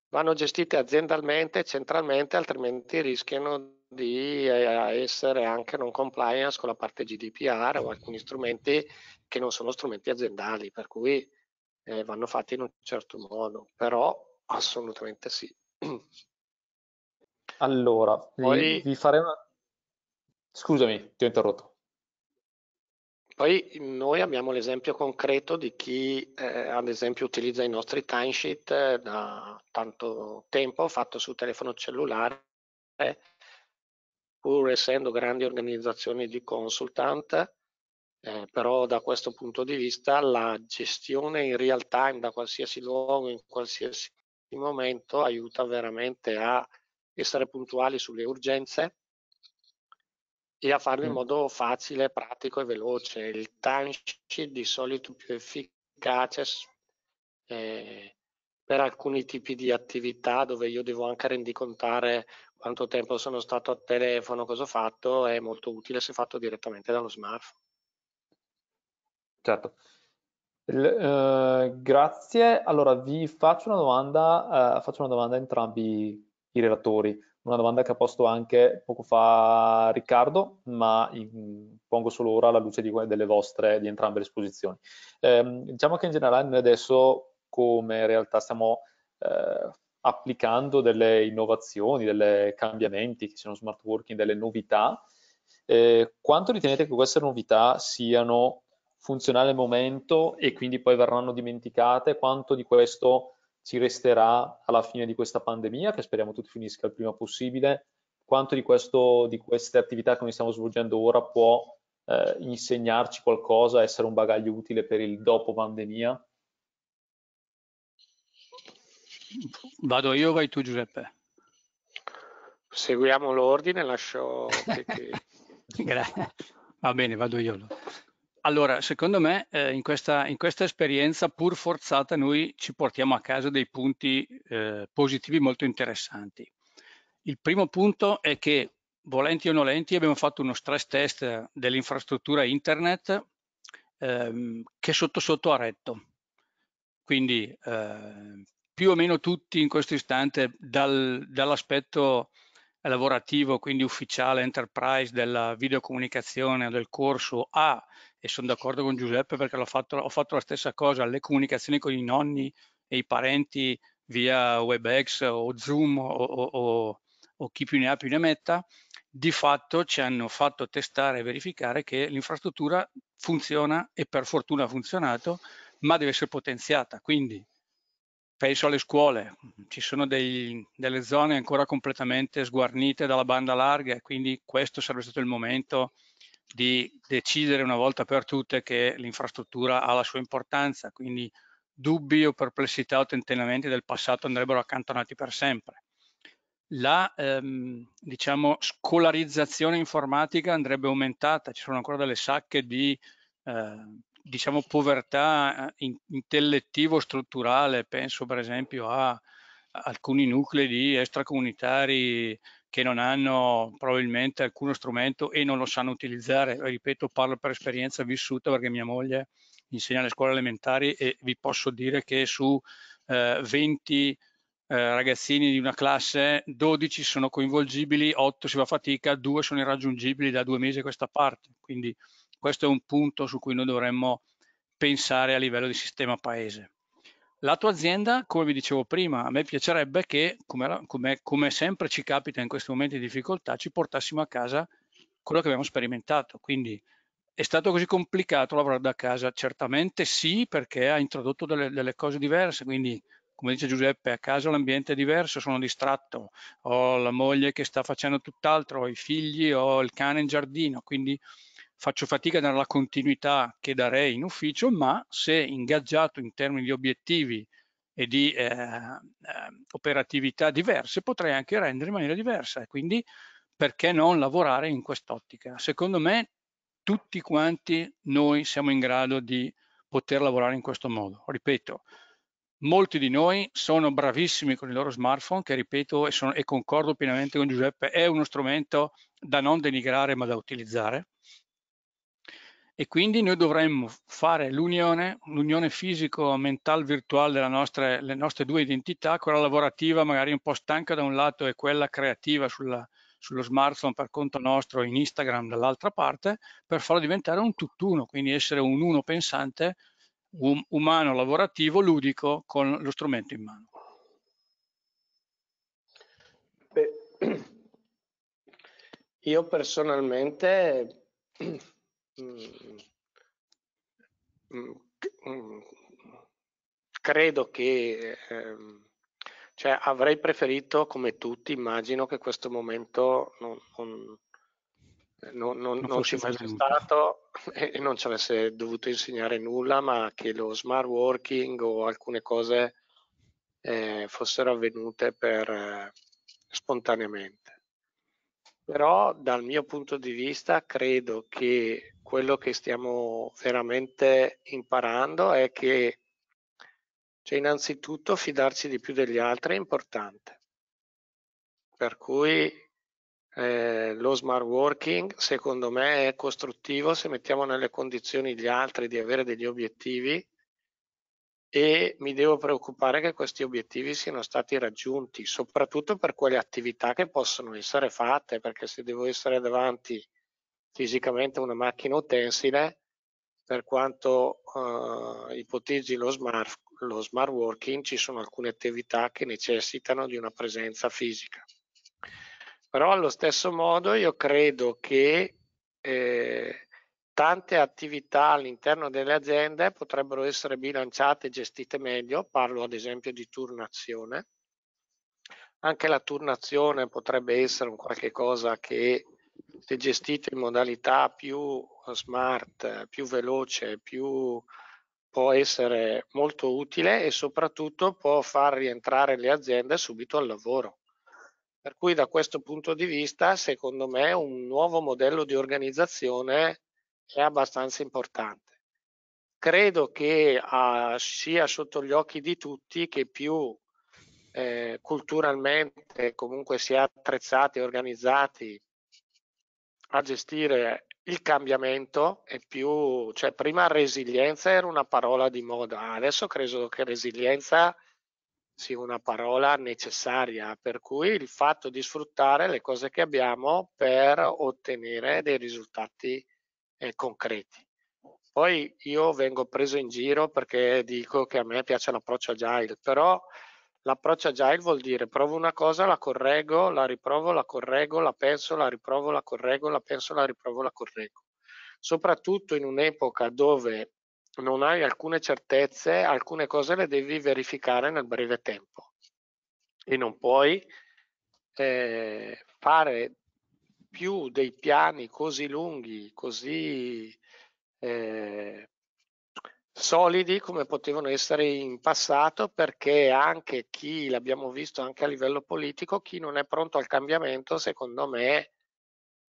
vanno gestite aziendalmente, centralmente, altrimenti rischiano di eh, essere anche non compliance con la parte GDPR o alcuni strumenti che non sono strumenti aziendali, per cui eh, vanno fatti in un certo modo, però assolutamente sì. Allora, poi, vi, farei una... Scusami, ti ho interrotto. Poi noi abbiamo l'esempio concreto di chi eh, ad esempio utilizza i nostri timesheet eh, da tanto tempo fatto su telefono cellulare pur essendo grandi organizzazioni di consultant, eh, però da questo punto di vista la gestione in real time da qualsiasi luogo, in qualsiasi momento, aiuta veramente a essere puntuali sulle urgenze e a farlo in mm. modo facile, pratico e veloce. Il timesheet di solito più efficace eh, per alcuni tipi di attività dove io devo anche rendicontare quanto tempo sono stato a telefono, cosa ho fatto, è molto utile se fatto direttamente dallo smartphone. Certo. L, uh, eh, grazie. Allora, vi faccio una domanda, uh, faccio una domanda a entrambi i relatori, una domanda che ha posto anche poco fa Riccardo, ma in, pongo solo ora alla luce di, delle vostre, di entrambe le esposizioni. Um, diciamo che in generale noi adesso come realtà stiamo... Uh, applicando delle innovazioni, dei cambiamenti, che siano smart working, delle novità, eh, quanto ritenete che queste novità siano funzionali al momento e quindi poi verranno dimenticate? Quanto di questo ci resterà alla fine di questa pandemia, che speriamo tutti finisca il prima possibile? Quanto di, questo, di queste attività che noi stiamo svolgendo ora può eh, insegnarci qualcosa, essere un bagaglio utile per il dopo pandemia? Vado io, vai tu Giuseppe. Seguiamo l'ordine, lascio... Grazie. Va bene, vado io. Allora, secondo me eh, in, questa, in, questa, esperienza pur forzata noi ci portiamo a casa dei punti eh, positivi molto interessanti. Il primo punto è che, volenti o nolenti, abbiamo fatto uno stress test dell'infrastruttura internet ehm, che sotto sotto ha retto. Quindi eh, più o meno tutti in questo istante dal, dall'aspetto lavorativo, quindi ufficiale, enterprise della videocomunicazione, del corso, a, e sono d'accordo con Giuseppe perché fatto, ho fatto la stessa cosa, le comunicazioni con i nonni e i parenti via WebEx o Zoom o, o, o chi più ne ha più ne metta, di fatto ci hanno fatto testare e verificare che l'infrastruttura funziona e per fortuna ha funzionato, ma deve essere potenziata. Quindi penso alle scuole, ci sono dei, delle zone ancora completamente sguarnite dalla banda larga quindi questo sarebbe stato il momento di decidere una volta per tutte che l'infrastruttura ha la sua importanza, quindi dubbi o perplessità o tentennamenti del passato andrebbero accantonati per sempre. La ehm, diciamo, scolarizzazione informatica andrebbe aumentata, ci sono ancora delle sacche di eh, diciamo, povertà eh, intellettivo-strutturale, penso per esempio a alcuni nuclei di extracomunitari che non hanno probabilmente alcuno strumento e non lo sanno utilizzare. Ripeto, parlo per esperienza vissuta perché mia moglie insegna alle scuole elementari e vi posso dire che su eh, 20 eh, ragazzini di una classe, 12 sono coinvolgibili, 8 si fa fatica, 2 sono irraggiungibili da due mesi a questa parte. Quindi questo è un punto su cui noi dovremmo pensare a livello di sistema paese. La tua azienda, come vi dicevo prima, a me piacerebbe che, come, come, come sempre ci capita in questi momenti di difficoltà, ci portassimo a casa quello che abbiamo sperimentato. Quindi è stato così complicato lavorare da casa? Certamente sì, perché ha introdotto delle, delle cose diverse, quindi come dice Giuseppe, a casa l'ambiente è diverso, sono distratto, ho la moglie che sta facendo tutt'altro, ho i figli, ho il cane in giardino, quindi faccio fatica nella continuità che darei in ufficio, ma se ingaggiato in termini di obiettivi e di eh, eh, operatività diverse potrei anche rendere in maniera diversa quindi perché non lavorare in quest'ottica? Secondo me tutti quanti noi siamo in grado di poter lavorare in questo modo. Ripeto, molti di noi sono bravissimi con il loro smartphone che ripeto e, sono, e concordo pienamente con Giuseppe, è uno strumento da non denigrare ma da utilizzare e quindi noi dovremmo fare l'unione, l'unione fisico-mental-virtuale delle nostre, nostre, due identità, quella lavorativa magari un po' stanca da un lato e quella creativa sulla, sullo smartphone per conto nostro in Instagram dall'altra parte, per farlo diventare un tutt'uno, quindi essere un uno pensante, um, umano, lavorativo, ludico con lo strumento in mano. Beh, io personalmente Mm, mm, mm, credo che ehm, cioè, avrei preferito, come tutti, immagino che questo momento non, non, eh, non, non, non ci fosse stato e non ci avesse dovuto insegnare nulla, ma che lo smart working o alcune cose eh, fossero avvenute per, eh, spontaneamente. Però dal mio punto di vista credo che quello che stiamo veramente imparando è che cioè innanzitutto fidarci di più degli altri è importante. Per cui eh, lo smart working secondo me è costruttivo se mettiamo nelle condizioni gli altri di avere degli obiettivi e mi devo preoccupare che questi obiettivi siano stati raggiunti, soprattutto per quelle attività che possono essere fatte, perché se devo essere davanti fisicamente a una macchina utensile, per quanto eh, ipotizzi lo smart, lo smart working, ci sono alcune attività che necessitano di una presenza fisica. Però allo stesso modo io credo che eh, tante attività all'interno delle aziende potrebbero essere bilanciate e gestite meglio, parlo ad esempio di turnazione. Anche la turnazione potrebbe essere un qualche cosa che se gestita in modalità più smart, più veloce, più può essere molto utile e soprattutto può far rientrare le aziende subito al lavoro. Per cui da questo punto di vista, secondo me, un nuovo modello di organizzazione è abbastanza importante. Credo che uh, sia sotto gli occhi di tutti che più eh, culturalmente comunque si è attrezzati e organizzati a gestire il cambiamento e più, cioè prima resilienza era una parola di moda, adesso credo che resilienza sia una parola necessaria, per cui il fatto di sfruttare le cose che abbiamo per ottenere dei risultati eh, concreti. Poi io vengo preso in giro perché dico che a me piace l'approccio agile, però l'approccio agile vuol dire provo una cosa, la correggo, la riprovo, la correggo, la penso, la riprovo, la correggo, la penso, la riprovo, la correggo. Soprattutto in un'epoca dove non hai alcune certezze, alcune cose le devi verificare nel breve tempo e non puoi eh, fare più dei piani così lunghi, così eh, solidi come potevano essere in passato perché anche chi l'abbiamo visto anche a livello politico, chi non è pronto al cambiamento secondo me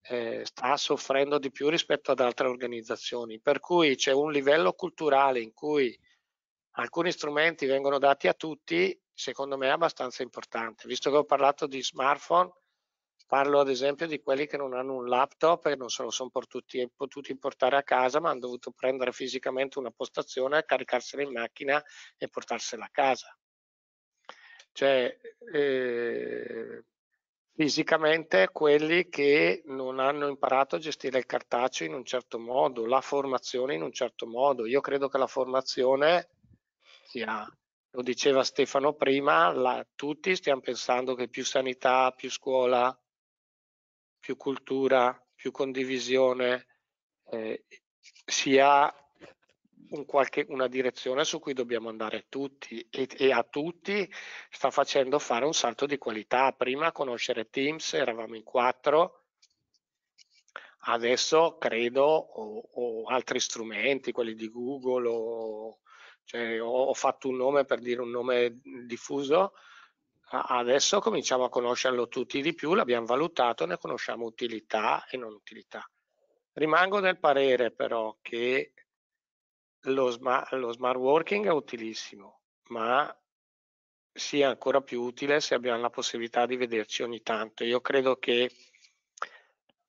eh, sta soffrendo di più rispetto ad altre organizzazioni. Per cui c'è un livello culturale in cui alcuni strumenti vengono dati a tutti, secondo me è abbastanza importante. Visto che ho parlato di smartphone, Parlo ad esempio di quelli che non hanno un laptop e non se lo sono potuti, potuti portare a casa, ma hanno dovuto prendere fisicamente una postazione, caricarsela in macchina e portarsela a casa. Cioè, eh, fisicamente quelli che non hanno imparato a gestire il cartaceo in un certo modo, la formazione in un certo modo. Io credo che la formazione sia, lo diceva Stefano prima, la, tutti stiamo pensando che più sanità, più scuola, più cultura, più condivisione, eh, si ha un qualche, una direzione su cui dobbiamo andare tutti e, e, a tutti sta facendo fare un salto di qualità. Prima conoscere Teams, eravamo in quattro, adesso credo o, o altri strumenti, quelli di Google o, cioè, ho, ho fatto un nome per dire un nome diffuso, adesso cominciamo a conoscerlo tutti di più, l'abbiamo valutato, ne conosciamo utilità e non utilità. Rimango del parere però che lo smart, lo smart working è utilissimo, ma sia ancora più utile se abbiamo la possibilità di vederci ogni tanto. Io credo che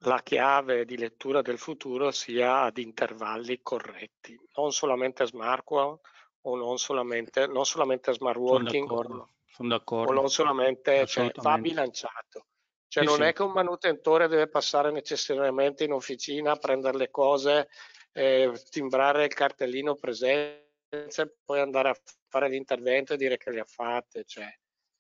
la chiave di lettura del futuro sia ad intervalli corretti, non solamente smart o non solamente, non solamente smart working sono d'accordo. Volevo solamente, cioè, va bilanciato. Cioè, sì, non sì. è che un manutentore deve passare necessariamente in officina, prendere le cose, eh, timbrare il cartellino presente, poi andare a fare l'intervento e dire che le ha fatte. Cioè,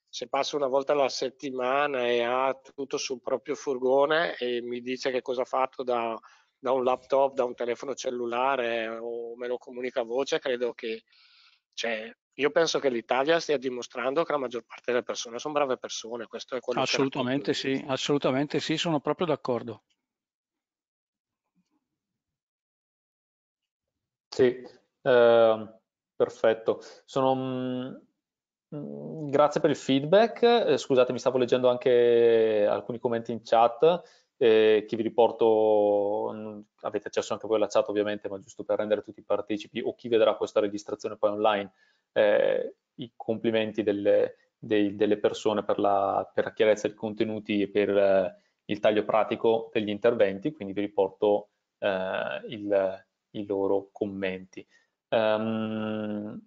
se passa una volta alla settimana e ha tutto sul proprio furgone e mi dice che cosa ha fatto da, da un laptop, da un telefono cellulare o me lo comunica a voce, credo che cioè, io penso che l'Italia stia dimostrando che la maggior parte delle persone sono brave persone, questo è quello assolutamente che... Assolutamente sì, assolutamente sì, sono proprio d'accordo. Sì, eh, perfetto. Sono, mh, mm, grazie per il feedback, eh, scusate mi stavo leggendo anche alcuni commenti in chat eh, che vi riporto, mm, avete accesso anche voi alla chat ovviamente, ma giusto per rendere tutti partecipi o chi vedrà questa registrazione poi online eh, i complimenti delle, dei, delle persone per la, per la, chiarezza dei contenuti e per eh, il taglio pratico degli interventi, quindi vi riporto eh, il, i loro commenti. Um,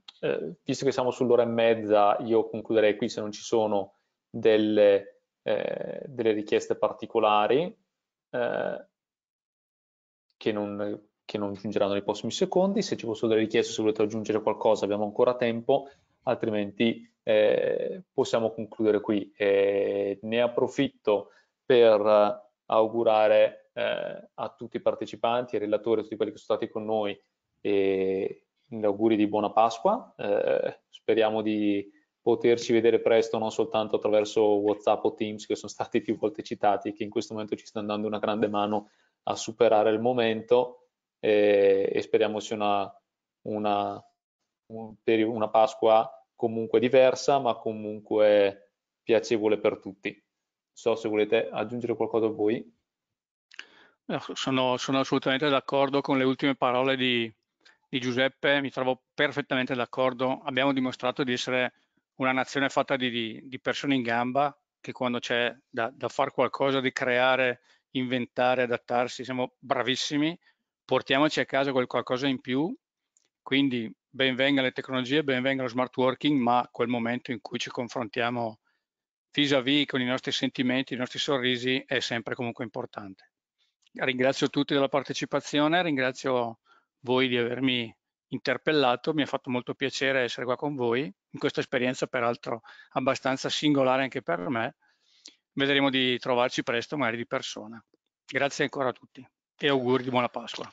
visto che siamo sull'ora e mezza, io concluderei qui se non ci sono delle, eh, delle richieste particolari. Che non, che non giungeranno nei prossimi secondi, se ci fossero delle richieste se volete aggiungere qualcosa abbiamo ancora tempo, altrimenti eh, possiamo concludere qui. Eh, ne approfitto per augurare eh, a tutti i partecipanti, ai relatori, a tutti quelli che sono stati con noi, gli auguri di buona Pasqua, eh, speriamo di poterci vedere presto non soltanto attraverso Whatsapp o Teams che sono stati più volte citati che in questo momento ci stanno dando una grande mano a superare il momento e, e speriamo sia una, una, un, una Pasqua comunque diversa ma comunque piacevole per tutti. So se volete aggiungere qualcosa a voi. Sono, sono assolutamente d'accordo con le ultime parole di, di Giuseppe, mi trovo perfettamente d'accordo. Abbiamo dimostrato di essere una nazione fatta di, di persone in gamba, che quando c'è da, da fare qualcosa, di creare, inventare, adattarsi, siamo bravissimi portiamoci a casa quel qualcosa in più, quindi benvenga le tecnologie, benvenga lo smart working, ma quel momento in cui ci confrontiamo vis à -vis con i nostri sentimenti, i nostri sorrisi è sempre comunque importante. Ringrazio tutti della partecipazione, ringrazio voi di avermi interpellato, mi ha fatto molto piacere essere qua con voi, in questa esperienza peraltro abbastanza singolare anche per me, vedremo di trovarci presto magari di persona. Grazie ancora a tutti e auguri di buona Pasqua.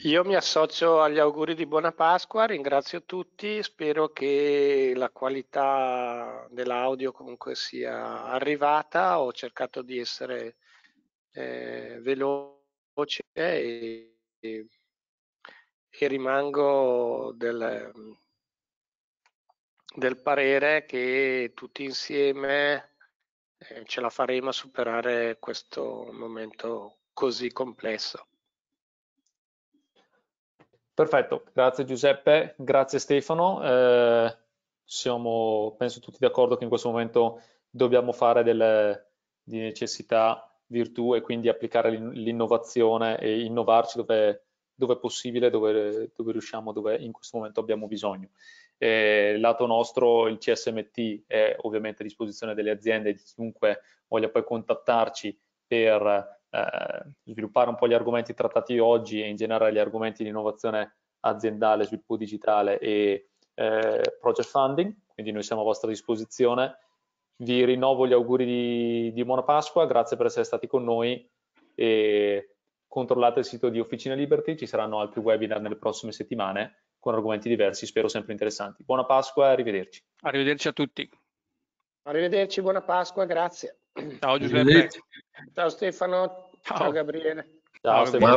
Io mi associo agli auguri di buona Pasqua, ringrazio tutti, spero che la qualità dell'audio comunque sia arrivata, ho cercato di essere eh, veloce e, e, rimango del, del parere che tutti insieme Ehm, ce la faremo a superare questo momento così complesso. Perfetto, grazie Giuseppe, grazie Stefano. Eh, siamo, penso, tutti d'accordo che in questo momento dobbiamo fare delle, di necessità virtù e quindi applicare l'innovazione e innovarci dove, dove è possibile, dove, dove riusciamo, dove in questo momento abbiamo bisogno. Eh, lato nostro il CSMT è ovviamente a disposizione delle aziende di chiunque voglia poi contattarci per eh, sviluppare un po' gli argomenti trattati oggi e in generale gli argomenti di innovazione aziendale, sviluppo digitale e eh, project funding, quindi noi siamo a vostra disposizione. Vi rinnovo gli auguri di, di buona Pasqua, grazie per essere stati con noi e controllate il sito di Officina Liberty, ci saranno altri webinar nelle prossime settimane con argomenti diversi, spero sempre interessanti. Buona Pasqua e arrivederci. Arrivederci a tutti. Arrivederci, buona Pasqua, grazie. Ciao Giuseppe. Ciao Stefano. Ciao, ciao Gabriele. Ciao Stefano.